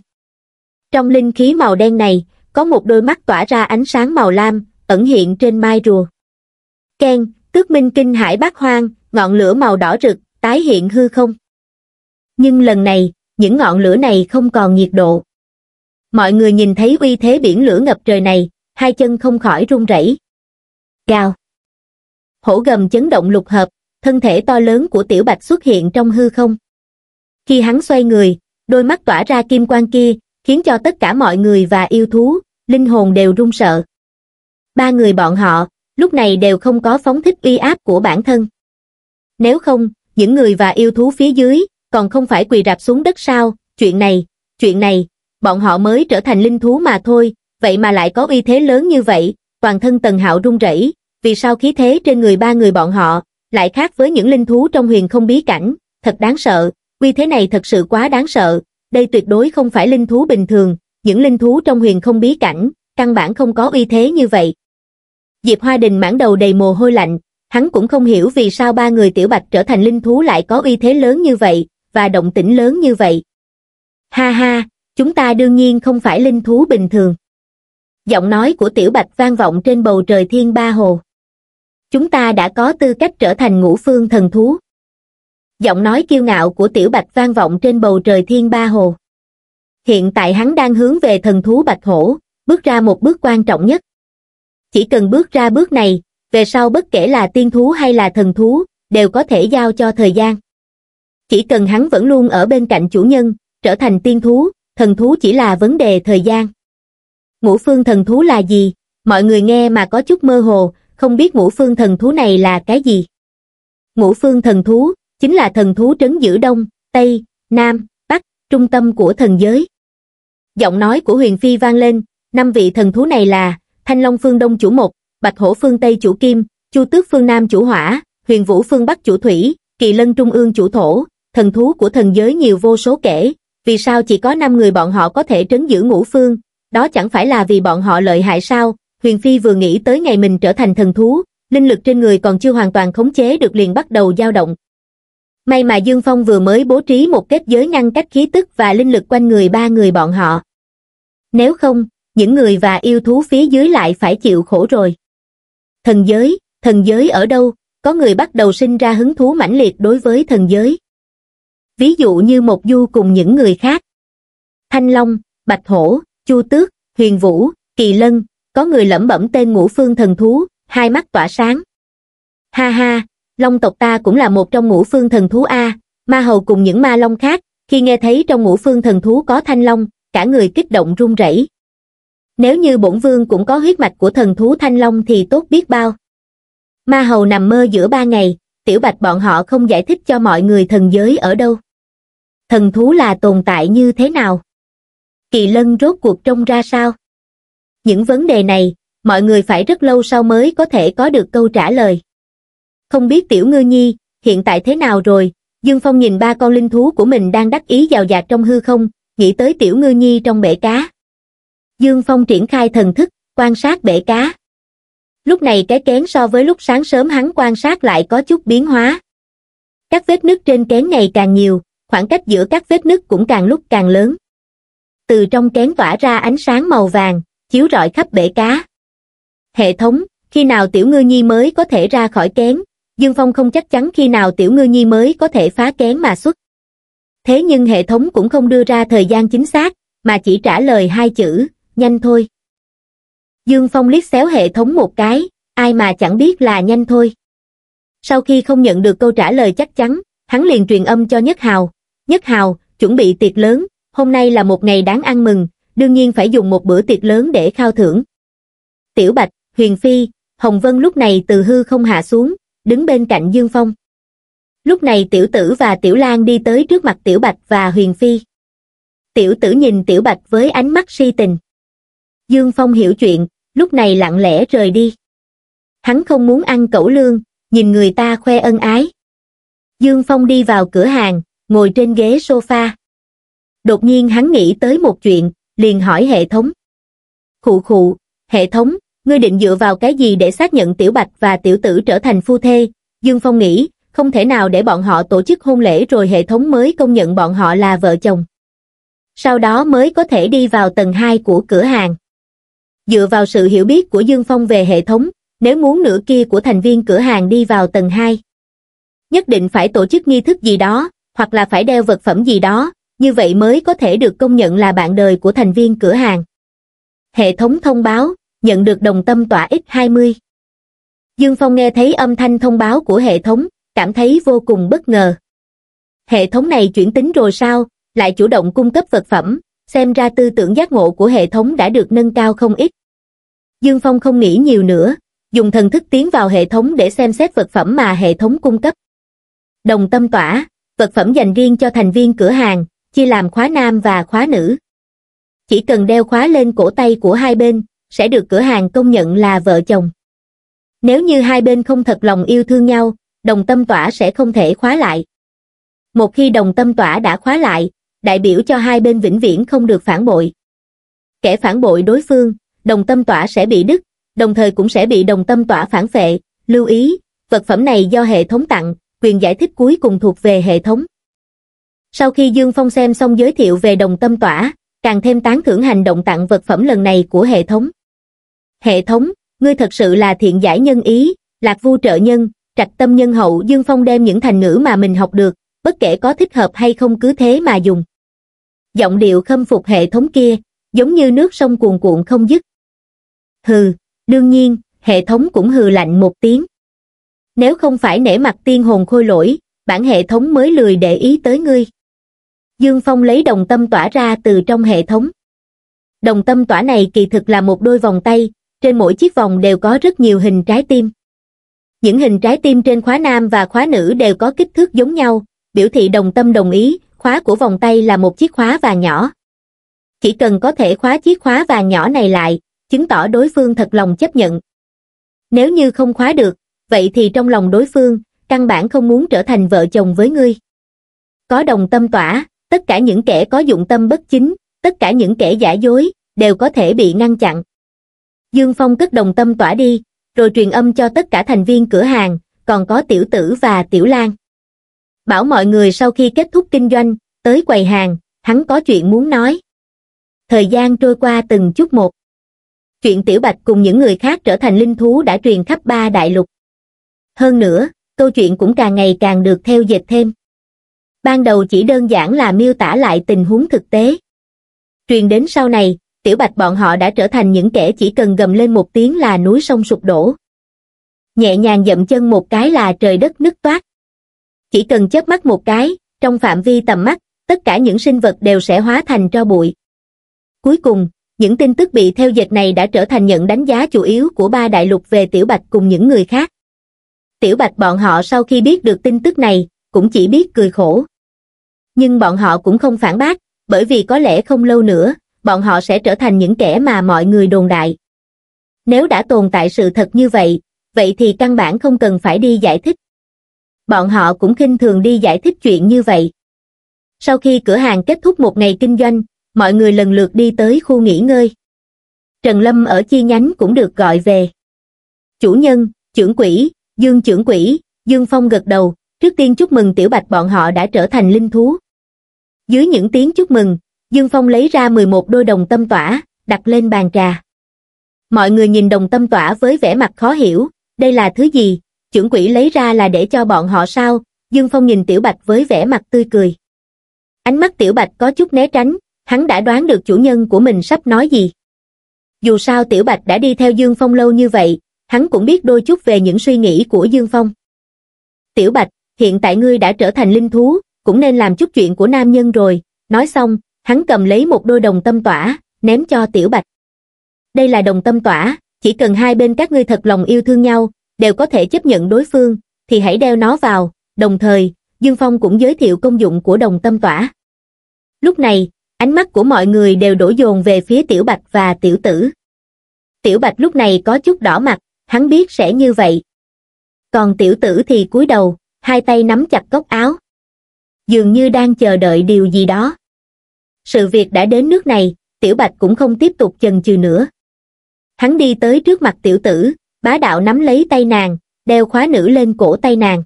Trong linh khí màu đen này, có một đôi mắt tỏa ra ánh sáng màu lam, ẩn hiện trên mai rùa. Ken, tước minh kinh hải bát hoang, ngọn lửa màu đỏ rực, tái hiện hư không. Nhưng lần này, những ngọn lửa này không còn nhiệt độ. Mọi người nhìn thấy uy thế biển lửa ngập trời này, hai chân không khỏi run rẩy cao. Hổ gầm chấn động lục hợp, thân thể to lớn của tiểu bạch xuất hiện trong hư không. Khi hắn xoay người, đôi mắt tỏa ra kim quang kia, khiến cho tất cả mọi người và yêu thú, linh hồn đều run sợ. Ba người bọn họ, lúc này đều không có phóng thích uy áp của bản thân. Nếu không, những người và yêu thú phía dưới, còn không phải quỳ rạp xuống đất sao, chuyện này, chuyện này, bọn họ mới trở thành linh thú mà thôi, vậy mà lại có uy thế lớn như vậy, toàn thân Tần Hạo run rẩy, vì sao khí thế trên người ba người bọn họ lại khác với những linh thú trong huyền không bí cảnh, thật đáng sợ, uy thế này thật sự quá đáng sợ, đây tuyệt đối không phải linh thú bình thường, những linh thú trong huyền không bí cảnh, căn bản không có uy thế như vậy. Diệp Hoa Đình mãn đầu đầy mồ hôi lạnh, hắn cũng không hiểu vì sao ba người tiểu bạch trở thành linh thú lại có uy thế lớn như vậy, và động tĩnh lớn như vậy. Ha ha, chúng ta đương nhiên không phải linh thú bình thường. Giọng nói của tiểu bạch vang vọng trên bầu trời thiên ba hồ chúng ta đã có tư cách trở thành ngũ phương thần thú giọng nói kiêu ngạo của tiểu bạch vang vọng trên bầu trời thiên ba hồ hiện tại hắn đang hướng về thần thú bạch hổ bước ra một bước quan trọng nhất chỉ cần bước ra bước này về sau bất kể là tiên thú hay là thần thú đều có thể giao cho thời gian chỉ cần hắn vẫn luôn ở bên cạnh chủ nhân trở thành tiên thú thần thú chỉ là vấn đề thời gian ngũ phương thần thú là gì mọi người nghe mà có chút mơ hồ không biết ngũ phương thần thú này là cái gì. Ngũ phương thần thú, chính là thần thú trấn giữ Đông, Tây, Nam, Bắc, trung tâm của thần giới. Giọng nói của Huyền Phi vang lên, năm vị thần thú này là Thanh Long phương Đông chủ Mộc, Bạch Hổ phương Tây chủ Kim, Chu Tước phương Nam chủ Hỏa, Huyền Vũ phương Bắc chủ Thủy, Kỳ Lân trung ương chủ Thổ, thần thú của thần giới nhiều vô số kể, vì sao chỉ có năm người bọn họ có thể trấn giữ ngũ phương, đó chẳng phải là vì bọn họ lợi hại sao, Huyền Phi vừa nghĩ tới ngày mình trở thành thần thú, linh lực trên người còn chưa hoàn toàn khống chế được liền bắt đầu dao động. May mà Dương Phong vừa mới bố trí một kết giới ngăn cách khí tức và linh lực quanh người ba người bọn họ. Nếu không, những người và yêu thú phía dưới lại phải chịu khổ rồi. Thần giới, thần giới ở đâu, có người bắt đầu sinh ra hứng thú mãnh liệt đối với thần giới. Ví dụ như một Du cùng những người khác. Thanh Long, Bạch Hổ, Chu Tước, Huyền Vũ, Kỳ Lân, có người lẩm bẩm tên ngũ phương thần thú, hai mắt tỏa sáng. Ha ha, long tộc ta cũng là một trong ngũ phương thần thú A, ma hầu cùng những ma long khác, khi nghe thấy trong ngũ phương thần thú có thanh long, cả người kích động run rẩy. Nếu như bổn vương cũng có huyết mạch của thần thú thanh long thì tốt biết bao. Ma hầu nằm mơ giữa ba ngày, tiểu bạch bọn họ không giải thích cho mọi người thần giới ở đâu. Thần thú là tồn tại như thế nào? Kỳ lân rốt cuộc trông ra sao? Những vấn đề này, mọi người phải rất lâu sau mới có thể có được câu trả lời. Không biết Tiểu Ngư Nhi, hiện tại thế nào rồi? Dương Phong nhìn ba con linh thú của mình đang đắc ý giàu dạt trong hư không, nghĩ tới Tiểu Ngư Nhi trong bể cá. Dương Phong triển khai thần thức, quan sát bể cá. Lúc này cái kén so với lúc sáng sớm hắn quan sát lại có chút biến hóa. Các vết nứt trên kén ngày càng nhiều, khoảng cách giữa các vết nứt cũng càng lúc càng lớn. Từ trong kén tỏa ra ánh sáng màu vàng, chiếu rọi khắp bể cá. Hệ thống, khi nào tiểu ngư nhi mới có thể ra khỏi kén, Dương Phong không chắc chắn khi nào tiểu ngư nhi mới có thể phá kén mà xuất. Thế nhưng hệ thống cũng không đưa ra thời gian chính xác, mà chỉ trả lời hai chữ, nhanh thôi. Dương Phong liếc xéo hệ thống một cái, ai mà chẳng biết là nhanh thôi. Sau khi không nhận được câu trả lời chắc chắn, hắn liền truyền âm cho Nhất Hào. Nhất Hào, chuẩn bị tiệc lớn, hôm nay là một ngày đáng ăn mừng, đương nhiên phải dùng một bữa tiệc lớn để khao thưởng. Tiểu Bạch, Huyền Phi, Hồng Vân lúc này từ hư không hạ xuống, đứng bên cạnh Dương Phong. Lúc này Tiểu Tử và Tiểu Lan đi tới trước mặt Tiểu Bạch và Huyền Phi. Tiểu Tử nhìn Tiểu Bạch với ánh mắt si tình. Dương Phong hiểu chuyện, lúc này lặng lẽ rời đi. Hắn không muốn ăn cẩu lương, nhìn người ta khoe ân ái. Dương Phong đi vào cửa hàng, ngồi trên ghế sofa. Đột nhiên hắn nghĩ tới một chuyện, liền hỏi hệ thống. Khụ khụ, hệ thống, ngươi định dựa vào cái gì để xác nhận Tiểu Bạch và Tiểu Tử trở thành phu thê? Dương Phong nghĩ, không thể nào để bọn họ tổ chức hôn lễ rồi hệ thống mới công nhận bọn họ là vợ chồng. Sau đó mới có thể đi vào tầng 2 của cửa hàng. Dựa vào sự hiểu biết của Dương Phong về hệ thống, nếu muốn nửa kia của thành viên cửa hàng đi vào tầng 2, nhất định phải tổ chức nghi thức gì đó, hoặc là phải đeo vật phẩm gì đó, như vậy mới có thể được công nhận là bạn đời của thành viên cửa hàng. Hệ thống thông báo, nhận được đồng tâm tỏa X20. Dương Phong nghe thấy âm thanh thông báo của hệ thống, cảm thấy vô cùng bất ngờ. Hệ thống này chuyển tính rồi sao, lại chủ động cung cấp vật phẩm, xem ra tư tưởng giác ngộ của hệ thống đã được nâng cao không ít. Dương Phong không nghĩ nhiều nữa, dùng thần thức tiến vào hệ thống để xem xét vật phẩm mà hệ thống cung cấp. Đồng tâm tỏa, vật phẩm dành riêng cho thành viên cửa hàng, chia làm khóa nam và khóa nữ. Chỉ cần đeo khóa lên cổ tay của hai bên, sẽ được cửa hàng công nhận là vợ chồng. Nếu như hai bên không thật lòng yêu thương nhau, đồng tâm tỏa sẽ không thể khóa lại. Một khi đồng tâm tỏa đã khóa lại, đại biểu cho hai bên vĩnh viễn không được phản bội. Kẻ phản bội đối phương, đồng tâm tỏa sẽ bị đứt, đồng thời cũng sẽ bị đồng tâm tỏa phản phệ. Lưu ý, vật phẩm này do hệ thống tặng, quyền giải thích cuối cùng thuộc về hệ thống. Sau khi Dương Phong xem xong giới thiệu về đồng tâm tỏa, càng thêm tán thưởng hành động tặng vật phẩm lần này của hệ thống. Hệ thống, ngươi thật sự là thiện giải nhân ý, lạc vu trợ nhân, trạch tâm nhân hậu Dương Phong đem những thành ngữ mà mình học được, bất kể có thích hợp hay không cứ thế mà dùng. Giọng điệu khâm phục hệ thống kia, giống như nước sông cuồn cuộn không dứt. Hừ, đương nhiên, hệ thống cũng hừ lạnh một tiếng. Nếu không phải nể mặt tiên hồn khôi lỗi, bản hệ thống mới lười để ý tới ngươi dương phong lấy đồng tâm tỏa ra từ trong hệ thống đồng tâm tỏa này kỳ thực là một đôi vòng tay trên mỗi chiếc vòng đều có rất nhiều hình trái tim những hình trái tim trên khóa nam và khóa nữ đều có kích thước giống nhau biểu thị đồng tâm đồng ý khóa của vòng tay là một chiếc khóa và nhỏ chỉ cần có thể khóa chiếc khóa và nhỏ này lại chứng tỏ đối phương thật lòng chấp nhận nếu như không khóa được vậy thì trong lòng đối phương căn bản không muốn trở thành vợ chồng với ngươi có đồng tâm tỏa tất cả những kẻ có dụng tâm bất chính, tất cả những kẻ giả dối, đều có thể bị ngăn chặn. Dương Phong cất đồng tâm tỏa đi, rồi truyền âm cho tất cả thành viên cửa hàng, còn có tiểu tử và tiểu lan. Bảo mọi người sau khi kết thúc kinh doanh, tới quầy hàng, hắn có chuyện muốn nói. Thời gian trôi qua từng chút một. Chuyện Tiểu Bạch cùng những người khác trở thành linh thú đã truyền khắp ba đại lục. Hơn nữa, câu chuyện cũng càng ngày càng được theo dệt thêm ban đầu chỉ đơn giản là miêu tả lại tình huống thực tế. Truyền đến sau này, tiểu bạch bọn họ đã trở thành những kẻ chỉ cần gầm lên một tiếng là núi sông sụp đổ. Nhẹ nhàng dậm chân một cái là trời đất nứt toát. Chỉ cần chớp mắt một cái, trong phạm vi tầm mắt, tất cả những sinh vật đều sẽ hóa thành tro bụi. Cuối cùng, những tin tức bị theo dệt này đã trở thành nhận đánh giá chủ yếu của ba đại lục về Tiểu Bạch cùng những người khác. Tiểu Bạch bọn họ sau khi biết được tin tức này, cũng chỉ biết cười khổ. Nhưng bọn họ cũng không phản bác, bởi vì có lẽ không lâu nữa, bọn họ sẽ trở thành những kẻ mà mọi người đồn đại. Nếu đã tồn tại sự thật như vậy, vậy thì căn bản không cần phải đi giải thích. Bọn họ cũng khinh thường đi giải thích chuyện như vậy. Sau khi cửa hàng kết thúc một ngày kinh doanh, mọi người lần lượt đi tới khu nghỉ ngơi. Trần Lâm ở chi nhánh cũng được gọi về. Chủ nhân, trưởng quỹ, Dương trưởng quỹ, Dương Phong gật đầu, trước tiên chúc mừng tiểu bạch bọn họ đã trở thành linh thú. Dưới những tiếng chúc mừng, Dương Phong lấy ra 11 đôi đồng tâm tỏa, đặt lên bàn trà. Mọi người nhìn đồng tâm tỏa với vẻ mặt khó hiểu, đây là thứ gì, trưởng quỷ lấy ra là để cho bọn họ sao, Dương Phong nhìn Tiểu Bạch với vẻ mặt tươi cười. Ánh mắt Tiểu Bạch có chút né tránh, hắn đã đoán được chủ nhân của mình sắp nói gì. Dù sao Tiểu Bạch đã đi theo Dương Phong lâu như vậy, hắn cũng biết đôi chút về những suy nghĩ của Dương Phong. Tiểu Bạch, hiện tại ngươi đã trở thành linh thú, cũng nên làm chút chuyện của nam nhân rồi. Nói xong, hắn cầm lấy một đôi đồng tâm tỏa, ném cho Tiểu Bạch. Đây là đồng tâm tỏa, chỉ cần hai bên các ngươi thật lòng yêu thương nhau, đều có thể chấp nhận đối phương, thì hãy đeo nó vào. Đồng thời, Dương Phong cũng giới thiệu công dụng của đồng tâm tỏa. Lúc này, ánh mắt của mọi người đều đổ dồn về phía Tiểu Bạch và Tiểu Tử. Tiểu Bạch lúc này có chút đỏ mặt, hắn biết sẽ như vậy. Còn Tiểu Tử thì cúi đầu, hai tay nắm chặt cốc áo dường như đang chờ đợi điều gì đó sự việc đã đến nước này tiểu bạch cũng không tiếp tục chần chừ nữa hắn đi tới trước mặt tiểu tử bá đạo nắm lấy tay nàng đeo khóa nữ lên cổ tay nàng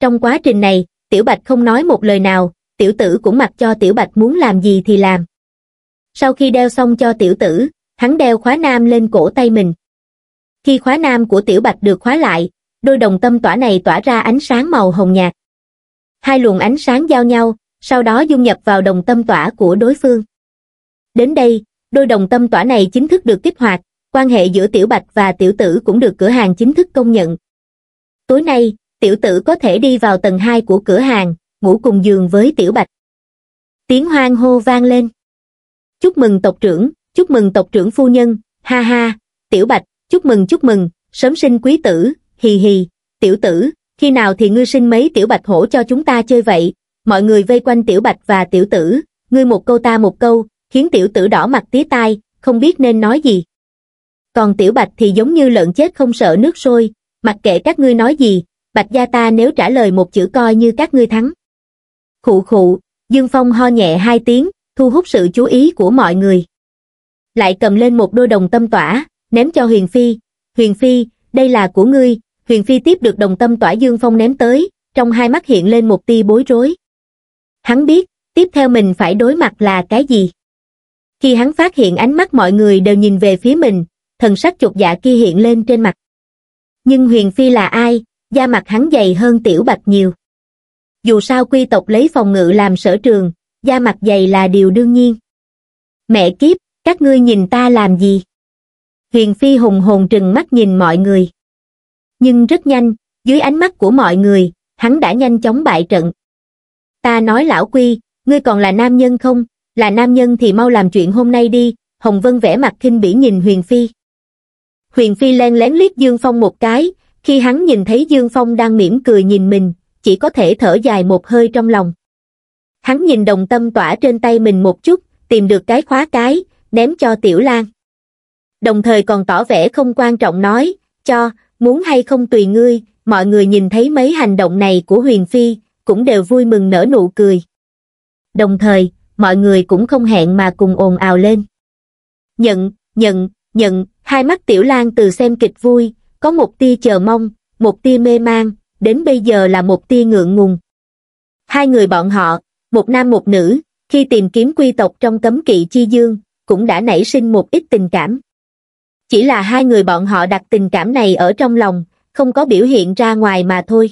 trong quá trình này tiểu bạch không nói một lời nào tiểu tử cũng mặc cho tiểu bạch muốn làm gì thì làm sau khi đeo xong cho tiểu tử hắn đeo khóa nam lên cổ tay mình khi khóa nam của tiểu bạch được khóa lại đôi đồng tâm tỏa này tỏa ra ánh sáng màu hồng nhạt. Hai luồng ánh sáng giao nhau, sau đó dung nhập vào đồng tâm tỏa của đối phương. Đến đây, đôi đồng tâm tỏa này chính thức được kích hoạt, quan hệ giữa tiểu bạch và tiểu tử cũng được cửa hàng chính thức công nhận. Tối nay, tiểu tử có thể đi vào tầng 2 của cửa hàng, ngủ cùng giường với tiểu bạch. Tiếng hoang hô vang lên. Chúc mừng tộc trưởng, chúc mừng tộc trưởng phu nhân, ha ha, tiểu bạch, chúc mừng chúc mừng, sớm sinh quý tử, hì hì, tiểu tử, khi nào thì ngươi sinh mấy tiểu bạch hổ cho chúng ta chơi vậy? Mọi người vây quanh tiểu bạch và tiểu tử, ngươi một câu ta một câu, khiến tiểu tử đỏ mặt tía tai, không biết nên nói gì. Còn tiểu bạch thì giống như lợn chết không sợ nước sôi, mặc kệ các ngươi nói gì, bạch gia ta nếu trả lời một chữ coi như các ngươi thắng. Khụ khụ, Dương Phong ho nhẹ hai tiếng, thu hút sự chú ý của mọi người. Lại cầm lên một đôi đồng tâm tỏa, ném cho Huyền Phi. Huyền Phi, đây là của ngươi, Huyền Phi tiếp được đồng tâm tỏa dương phong ném tới, trong hai mắt hiện lên một tia bối rối. Hắn biết, tiếp theo mình phải đối mặt là cái gì. Khi hắn phát hiện ánh mắt mọi người đều nhìn về phía mình, thần sắc chột dạ kia hiện lên trên mặt. Nhưng Huyền Phi là ai, da mặt hắn dày hơn tiểu bạch nhiều. Dù sao quy tộc lấy phòng ngự làm sở trường, da mặt dày là điều đương nhiên. Mẹ kiếp, các ngươi nhìn ta làm gì? Huyền Phi hùng hồn trừng mắt nhìn mọi người nhưng rất nhanh dưới ánh mắt của mọi người hắn đã nhanh chóng bại trận ta nói lão quy ngươi còn là nam nhân không là nam nhân thì mau làm chuyện hôm nay đi hồng vân vẽ mặt khinh bỉ nhìn huyền phi huyền phi len lén liếc dương phong một cái khi hắn nhìn thấy dương phong đang mỉm cười nhìn mình chỉ có thể thở dài một hơi trong lòng hắn nhìn đồng tâm tỏa trên tay mình một chút tìm được cái khóa cái ném cho tiểu lan đồng thời còn tỏ vẻ không quan trọng nói cho muốn hay không tùy ngươi, mọi người nhìn thấy mấy hành động này của Huyền Phi, cũng đều vui mừng nở nụ cười. Đồng thời, mọi người cũng không hẹn mà cùng ồn ào lên. Nhận, nhận, nhận, hai mắt Tiểu Lan từ xem kịch vui, có một tia chờ mong, một tia mê mang, đến bây giờ là một tia ngượng ngùng. Hai người bọn họ, một nam một nữ, khi tìm kiếm quy tộc trong cấm kỵ chi dương, cũng đã nảy sinh một ít tình cảm. Chỉ là hai người bọn họ đặt tình cảm này ở trong lòng, không có biểu hiện ra ngoài mà thôi.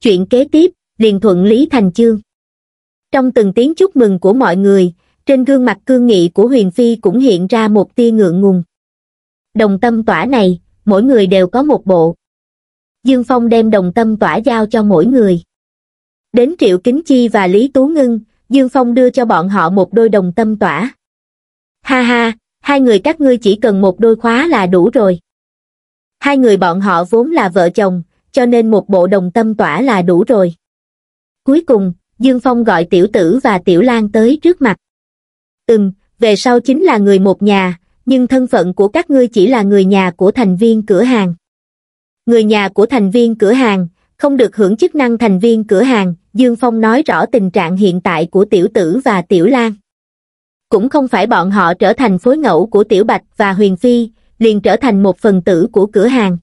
Chuyện kế tiếp, liền thuận lý thành chương. Trong từng tiếng chúc mừng của mọi người, trên gương mặt cương nghị của Huyền Phi cũng hiện ra một tia ngượng ngùng. Đồng tâm tỏa này, mỗi người đều có một bộ. Dương Phong đem đồng tâm tỏa giao cho mỗi người. Đến Triệu Kính Chi và Lý Tú Ngưng, Dương Phong đưa cho bọn họ một đôi đồng tâm tỏa. Ha ha, hai người các ngươi chỉ cần một đôi khóa là đủ rồi. Hai người bọn họ vốn là vợ chồng, cho nên một bộ đồng tâm tỏa là đủ rồi. Cuối cùng, Dương Phong gọi tiểu tử và tiểu lan tới trước mặt. Ừm, về sau chính là người một nhà, nhưng thân phận của các ngươi chỉ là người nhà của thành viên cửa hàng. Người nhà của thành viên cửa hàng, không được hưởng chức năng thành viên cửa hàng, Dương Phong nói rõ tình trạng hiện tại của tiểu tử và tiểu lan. Cũng không phải bọn họ trở thành phối ngẫu của Tiểu Bạch và Huyền Phi, liền trở thành một phần tử của cửa hàng.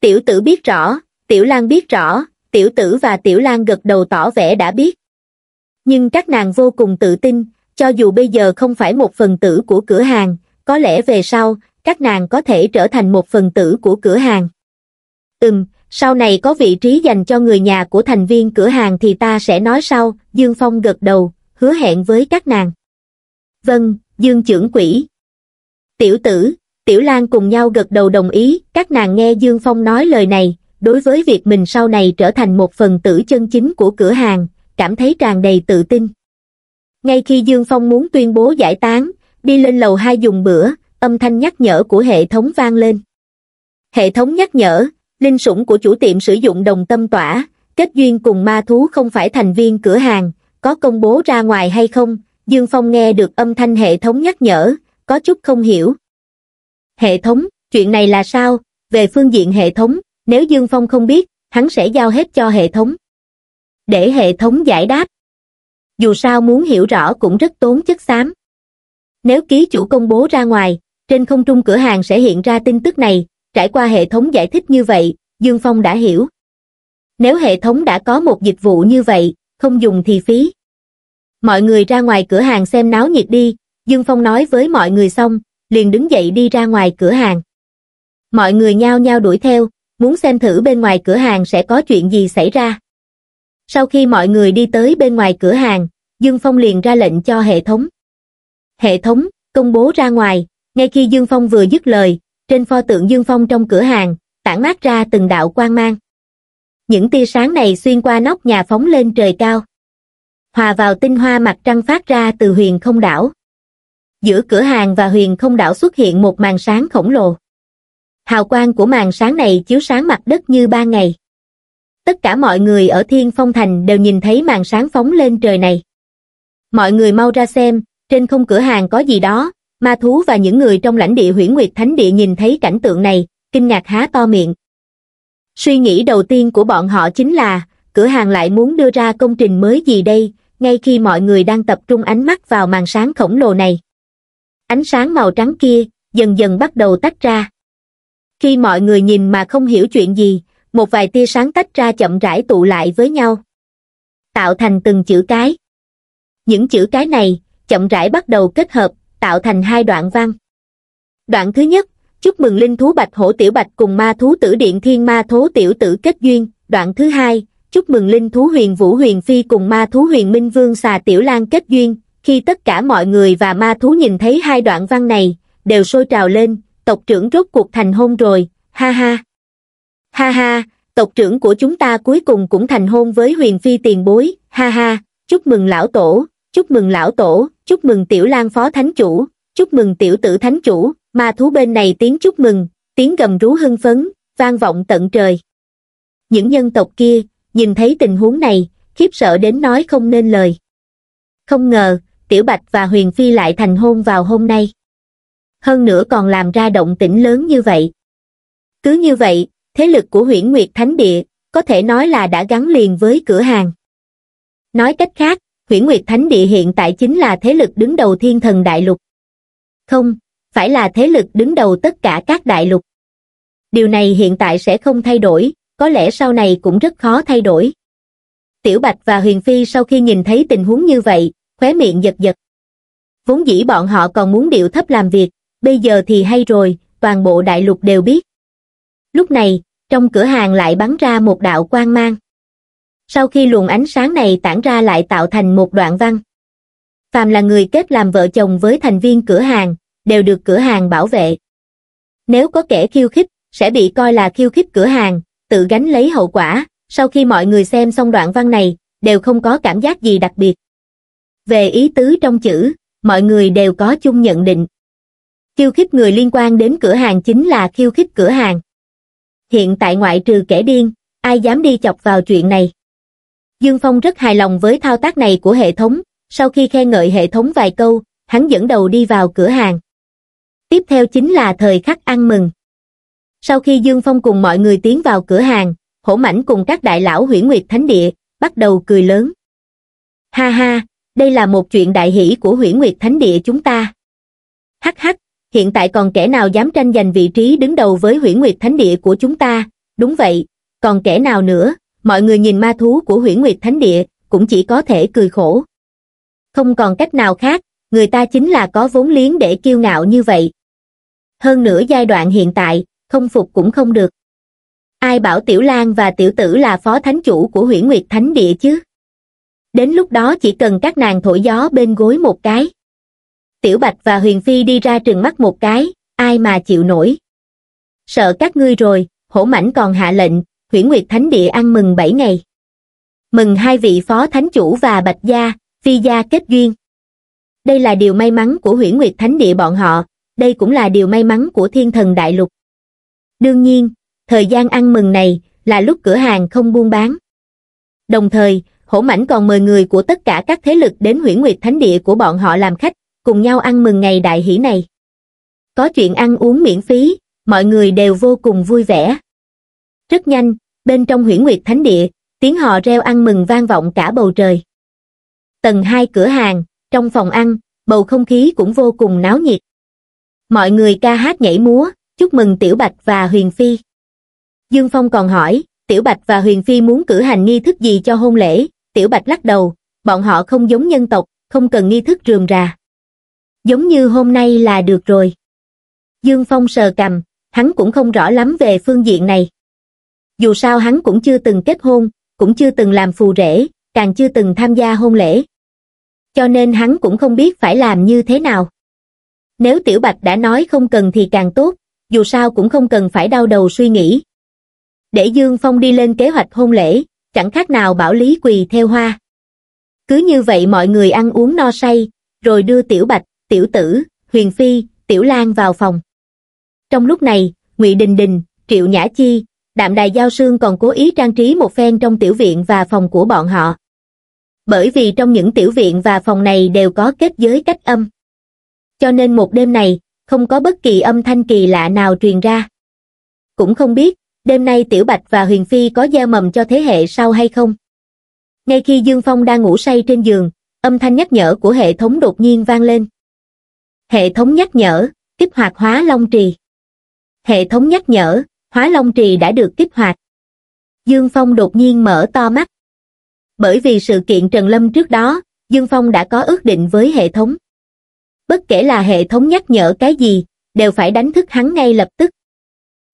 Tiểu tử biết rõ, Tiểu Lan biết rõ, Tiểu tử và Tiểu Lan gật đầu tỏ vẻ đã biết. Nhưng các nàng vô cùng tự tin, cho dù bây giờ không phải một phần tử của cửa hàng, có lẽ về sau, các nàng có thể trở thành một phần tử của cửa hàng. Ừm, sau này có vị trí dành cho người nhà của thành viên cửa hàng thì ta sẽ nói sau, Dương Phong gật đầu, hứa hẹn với các nàng vâng, Dương trưởng quỹ Tiểu tử, Tiểu Lan cùng nhau gật đầu đồng ý, các nàng nghe Dương Phong nói lời này, đối với việc mình sau này trở thành một phần tử chân chính của cửa hàng, cảm thấy tràn đầy tự tin. Ngay khi Dương Phong muốn tuyên bố giải tán, đi lên lầu hai dùng bữa, âm thanh nhắc nhở của hệ thống vang lên. Hệ thống nhắc nhở, linh sủng của chủ tiệm sử dụng đồng tâm tỏa, kết duyên cùng ma thú không phải thành viên cửa hàng, có công bố ra ngoài hay không, Dương Phong nghe được âm thanh hệ thống nhắc nhở, có chút không hiểu. Hệ thống, chuyện này là sao? Về phương diện hệ thống, nếu Dương Phong không biết, hắn sẽ giao hết cho hệ thống. Để hệ thống giải đáp. Dù sao muốn hiểu rõ cũng rất tốn chất xám. Nếu ký chủ công bố ra ngoài, trên không trung cửa hàng sẽ hiện ra tin tức này, trải qua hệ thống giải thích như vậy, Dương Phong đã hiểu. Nếu hệ thống đã có một dịch vụ như vậy, không dùng thì phí mọi người ra ngoài cửa hàng xem náo nhiệt đi, Dương Phong nói với mọi người xong, liền đứng dậy đi ra ngoài cửa hàng. Mọi người nhao nhao đuổi theo, muốn xem thử bên ngoài cửa hàng sẽ có chuyện gì xảy ra. Sau khi mọi người đi tới bên ngoài cửa hàng, Dương Phong liền ra lệnh cho hệ thống. Hệ thống, công bố ra ngoài, ngay khi Dương Phong vừa dứt lời, trên pho tượng Dương Phong trong cửa hàng, tản mát ra từng đạo quang mang. Những tia sáng này xuyên qua nóc nhà phóng lên trời cao hòa vào tinh hoa mặt trăng phát ra từ huyền không đảo. Giữa cửa hàng và huyền không đảo xuất hiện một màn sáng khổng lồ. Hào quang của màn sáng này chiếu sáng mặt đất như ba ngày. Tất cả mọi người ở Thiên Phong Thành đều nhìn thấy màn sáng phóng lên trời này. Mọi người mau ra xem, trên không cửa hàng có gì đó, ma thú và những người trong lãnh địa huyển nguyệt thánh địa nhìn thấy cảnh tượng này, kinh ngạc há to miệng. Suy nghĩ đầu tiên của bọn họ chính là, cửa hàng lại muốn đưa ra công trình mới gì đây, ngay khi mọi người đang tập trung ánh mắt vào màn sáng khổng lồ này ánh sáng màu trắng kia dần dần bắt đầu tách ra khi mọi người nhìn mà không hiểu chuyện gì một vài tia sáng tách ra chậm rãi tụ lại với nhau tạo thành từng chữ cái những chữ cái này chậm rãi bắt đầu kết hợp tạo thành hai đoạn văn đoạn thứ nhất chúc mừng linh thú bạch hổ tiểu bạch cùng ma thú tử điện thiên ma thố tiểu tử kết duyên đoạn thứ hai chúc mừng linh thú huyền vũ huyền phi cùng ma thú huyền minh vương xà tiểu lan kết duyên, khi tất cả mọi người và ma thú nhìn thấy hai đoạn văn này, đều sôi trào lên, tộc trưởng rốt cuộc thành hôn rồi, ha ha. Ha ha, tộc trưởng của chúng ta cuối cùng cũng thành hôn với huyền phi tiền bối, ha ha, chúc mừng lão tổ, chúc mừng lão tổ, chúc mừng tiểu lan phó thánh chủ, chúc mừng tiểu tử thánh chủ, ma thú bên này tiếng chúc mừng, tiếng gầm rú hưng phấn, vang vọng tận trời. Những nhân tộc kia, nhìn thấy tình huống này khiếp sợ đến nói không nên lời không ngờ tiểu bạch và huyền phi lại thành hôn vào hôm nay hơn nữa còn làm ra động tĩnh lớn như vậy cứ như vậy thế lực của huyễn nguyệt thánh địa có thể nói là đã gắn liền với cửa hàng nói cách khác huyễn nguyệt thánh địa hiện tại chính là thế lực đứng đầu thiên thần đại lục không phải là thế lực đứng đầu tất cả các đại lục điều này hiện tại sẽ không thay đổi có lẽ sau này cũng rất khó thay đổi. Tiểu Bạch và Huyền Phi sau khi nhìn thấy tình huống như vậy, khóe miệng giật giật. Vốn dĩ bọn họ còn muốn điệu thấp làm việc, bây giờ thì hay rồi, toàn bộ đại lục đều biết. Lúc này, trong cửa hàng lại bắn ra một đạo quang mang. Sau khi luồng ánh sáng này tản ra lại tạo thành một đoạn văn. Phàm là người kết làm vợ chồng với thành viên cửa hàng, đều được cửa hàng bảo vệ. Nếu có kẻ khiêu khích, sẽ bị coi là khiêu khích cửa hàng, tự gánh lấy hậu quả, sau khi mọi người xem xong đoạn văn này, đều không có cảm giác gì đặc biệt. Về ý tứ trong chữ, mọi người đều có chung nhận định. Khiêu khích người liên quan đến cửa hàng chính là khiêu khích cửa hàng. Hiện tại ngoại trừ kẻ điên, ai dám đi chọc vào chuyện này. Dương Phong rất hài lòng với thao tác này của hệ thống, sau khi khen ngợi hệ thống vài câu, hắn dẫn đầu đi vào cửa hàng. Tiếp theo chính là thời khắc ăn mừng sau khi dương phong cùng mọi người tiến vào cửa hàng hổ mãnh cùng các đại lão hủy nguyệt thánh địa bắt đầu cười lớn ha ha đây là một chuyện đại hỷ của hủy nguyệt thánh địa chúng ta hắc hắc hiện tại còn kẻ nào dám tranh giành vị trí đứng đầu với hủy nguyệt thánh địa của chúng ta đúng vậy còn kẻ nào nữa mọi người nhìn ma thú của hủy nguyệt thánh địa cũng chỉ có thể cười khổ không còn cách nào khác người ta chính là có vốn liếng để kiêu ngạo như vậy hơn nữa giai đoạn hiện tại không phục cũng không được. Ai bảo Tiểu Lan và Tiểu Tử là phó thánh chủ của Huyễn Nguyệt Thánh Địa chứ? Đến lúc đó chỉ cần các nàng thổi gió bên gối một cái. Tiểu Bạch và Huyền Phi đi ra trừng mắt một cái, ai mà chịu nổi. Sợ các ngươi rồi, hổ mảnh còn hạ lệnh, Huyễn Nguyệt Thánh Địa ăn mừng 7 ngày. Mừng hai vị phó thánh chủ và Bạch Gia, Phi Gia kết duyên. Đây là điều may mắn của Huyễn Nguyệt Thánh Địa bọn họ, đây cũng là điều may mắn của Thiên Thần Đại Lục. Đương nhiên, thời gian ăn mừng này là lúc cửa hàng không buôn bán. Đồng thời, hổ mãnh còn mời người của tất cả các thế lực đến huyển nguyệt thánh địa của bọn họ làm khách, cùng nhau ăn mừng ngày đại hỷ này. Có chuyện ăn uống miễn phí, mọi người đều vô cùng vui vẻ. Rất nhanh, bên trong huyển nguyệt thánh địa, tiếng họ reo ăn mừng vang vọng cả bầu trời. Tầng hai cửa hàng, trong phòng ăn, bầu không khí cũng vô cùng náo nhiệt. Mọi người ca hát nhảy múa, chúc mừng Tiểu Bạch và Huyền Phi. Dương Phong còn hỏi, Tiểu Bạch và Huyền Phi muốn cử hành nghi thức gì cho hôn lễ, Tiểu Bạch lắc đầu, bọn họ không giống nhân tộc, không cần nghi thức rườm rà. Giống như hôm nay là được rồi. Dương Phong sờ cầm, hắn cũng không rõ lắm về phương diện này. Dù sao hắn cũng chưa từng kết hôn, cũng chưa từng làm phù rể, càng chưa từng tham gia hôn lễ. Cho nên hắn cũng không biết phải làm như thế nào. Nếu Tiểu Bạch đã nói không cần thì càng tốt, dù sao cũng không cần phải đau đầu suy nghĩ. Để Dương Phong đi lên kế hoạch hôn lễ, chẳng khác nào bảo Lý Quỳ theo hoa. Cứ như vậy mọi người ăn uống no say, rồi đưa Tiểu Bạch, Tiểu Tử, Huyền Phi, Tiểu Lan vào phòng. Trong lúc này, Ngụy Đình Đình, Triệu Nhã Chi, Đạm Đài Giao Sương còn cố ý trang trí một phen trong tiểu viện và phòng của bọn họ. Bởi vì trong những tiểu viện và phòng này đều có kết giới cách âm. Cho nên một đêm này, không có bất kỳ âm thanh kỳ lạ nào truyền ra. Cũng không biết, đêm nay Tiểu Bạch và Huyền Phi có gieo mầm cho thế hệ sau hay không. Ngay khi Dương Phong đang ngủ say trên giường, âm thanh nhắc nhở của hệ thống đột nhiên vang lên. Hệ thống nhắc nhở, kích hoạt hóa long trì. Hệ thống nhắc nhở, hóa long trì đã được kích hoạt. Dương Phong đột nhiên mở to mắt. Bởi vì sự kiện Trần Lâm trước đó, Dương Phong đã có ước định với hệ thống bất kể là hệ thống nhắc nhở cái gì, đều phải đánh thức hắn ngay lập tức.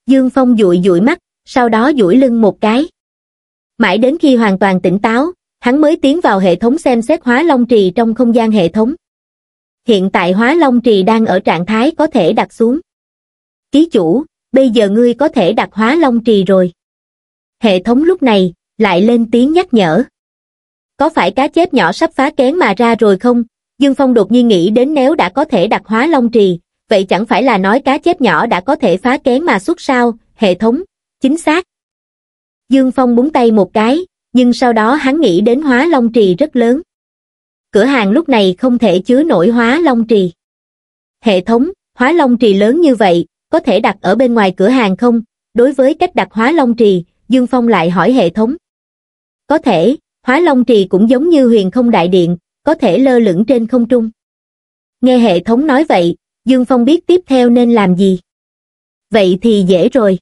Dương Phong dụi dụi mắt, sau đó dụi lưng một cái. Mãi đến khi hoàn toàn tỉnh táo, hắn mới tiến vào hệ thống xem xét hóa long trì trong không gian hệ thống. Hiện tại hóa long trì đang ở trạng thái có thể đặt xuống. Ký chủ, bây giờ ngươi có thể đặt hóa long trì rồi. Hệ thống lúc này, lại lên tiếng nhắc nhở. Có phải cá chép nhỏ sắp phá kén mà ra rồi không? Dương Phong đột nhiên nghĩ đến nếu đã có thể đặt hóa long trì, vậy chẳng phải là nói cá chép nhỏ đã có thể phá kén mà xuất sao, hệ thống, chính xác. Dương Phong búng tay một cái, nhưng sau đó hắn nghĩ đến hóa long trì rất lớn. Cửa hàng lúc này không thể chứa nổi hóa long trì. Hệ thống, hóa long trì lớn như vậy, có thể đặt ở bên ngoài cửa hàng không? Đối với cách đặt hóa long trì, Dương Phong lại hỏi hệ thống. Có thể, hóa long trì cũng giống như huyền không đại điện, có thể lơ lửng trên không trung. Nghe hệ thống nói vậy, Dương Phong biết tiếp theo nên làm gì. Vậy thì dễ rồi.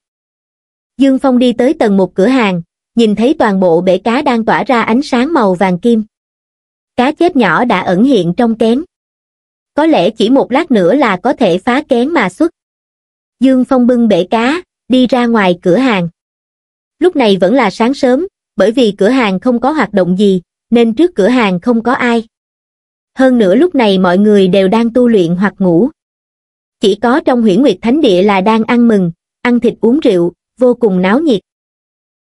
Dương Phong đi tới tầng một cửa hàng, nhìn thấy toàn bộ bể cá đang tỏa ra ánh sáng màu vàng kim. Cá chép nhỏ đã ẩn hiện trong kén. Có lẽ chỉ một lát nữa là có thể phá kén mà xuất. Dương Phong bưng bể cá, đi ra ngoài cửa hàng. Lúc này vẫn là sáng sớm, bởi vì cửa hàng không có hoạt động gì, nên trước cửa hàng không có ai. Hơn nữa lúc này mọi người đều đang tu luyện hoặc ngủ. Chỉ có trong huyển nguyệt thánh địa là đang ăn mừng, ăn thịt uống rượu, vô cùng náo nhiệt.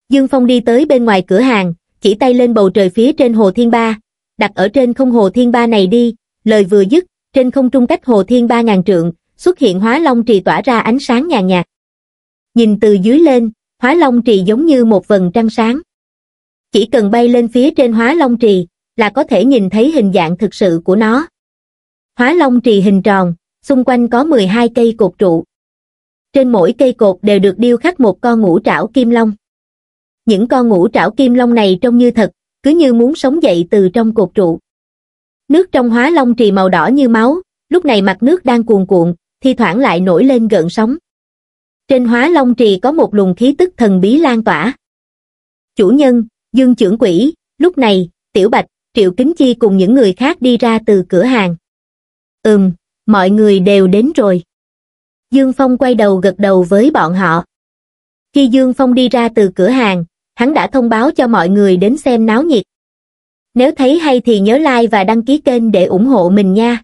Dương Phong đi tới bên ngoài cửa hàng, chỉ tay lên bầu trời phía trên Hồ Thiên Ba, đặt ở trên không Hồ Thiên Ba này đi, lời vừa dứt, trên không trung cách Hồ Thiên Ba ngàn trượng, xuất hiện hóa long trì tỏa ra ánh sáng nhàn nhạt. Nhìn từ dưới lên, hóa long trì giống như một vần trăng sáng chỉ cần bay lên phía trên hóa long trì là có thể nhìn thấy hình dạng thực sự của nó hóa long trì hình tròn xung quanh có 12 cây cột trụ trên mỗi cây cột đều được điêu khắc một con ngũ trảo kim long những con ngũ trảo kim long này trông như thật cứ như muốn sống dậy từ trong cột trụ nước trong hóa long trì màu đỏ như máu lúc này mặt nước đang cuồn cuộn thi thoảng lại nổi lên gợn sóng trên hóa long trì có một luồng khí tức thần bí lan tỏa chủ nhân Dương trưởng quỹ, lúc này, Tiểu Bạch, Triệu Kính Chi cùng những người khác đi ra từ cửa hàng. Ừm, mọi người đều đến rồi. Dương Phong quay đầu gật đầu với bọn họ. Khi Dương Phong đi ra từ cửa hàng, hắn đã thông báo cho mọi người đến xem náo nhiệt. Nếu thấy hay thì nhớ like và đăng ký kênh để ủng hộ mình nha.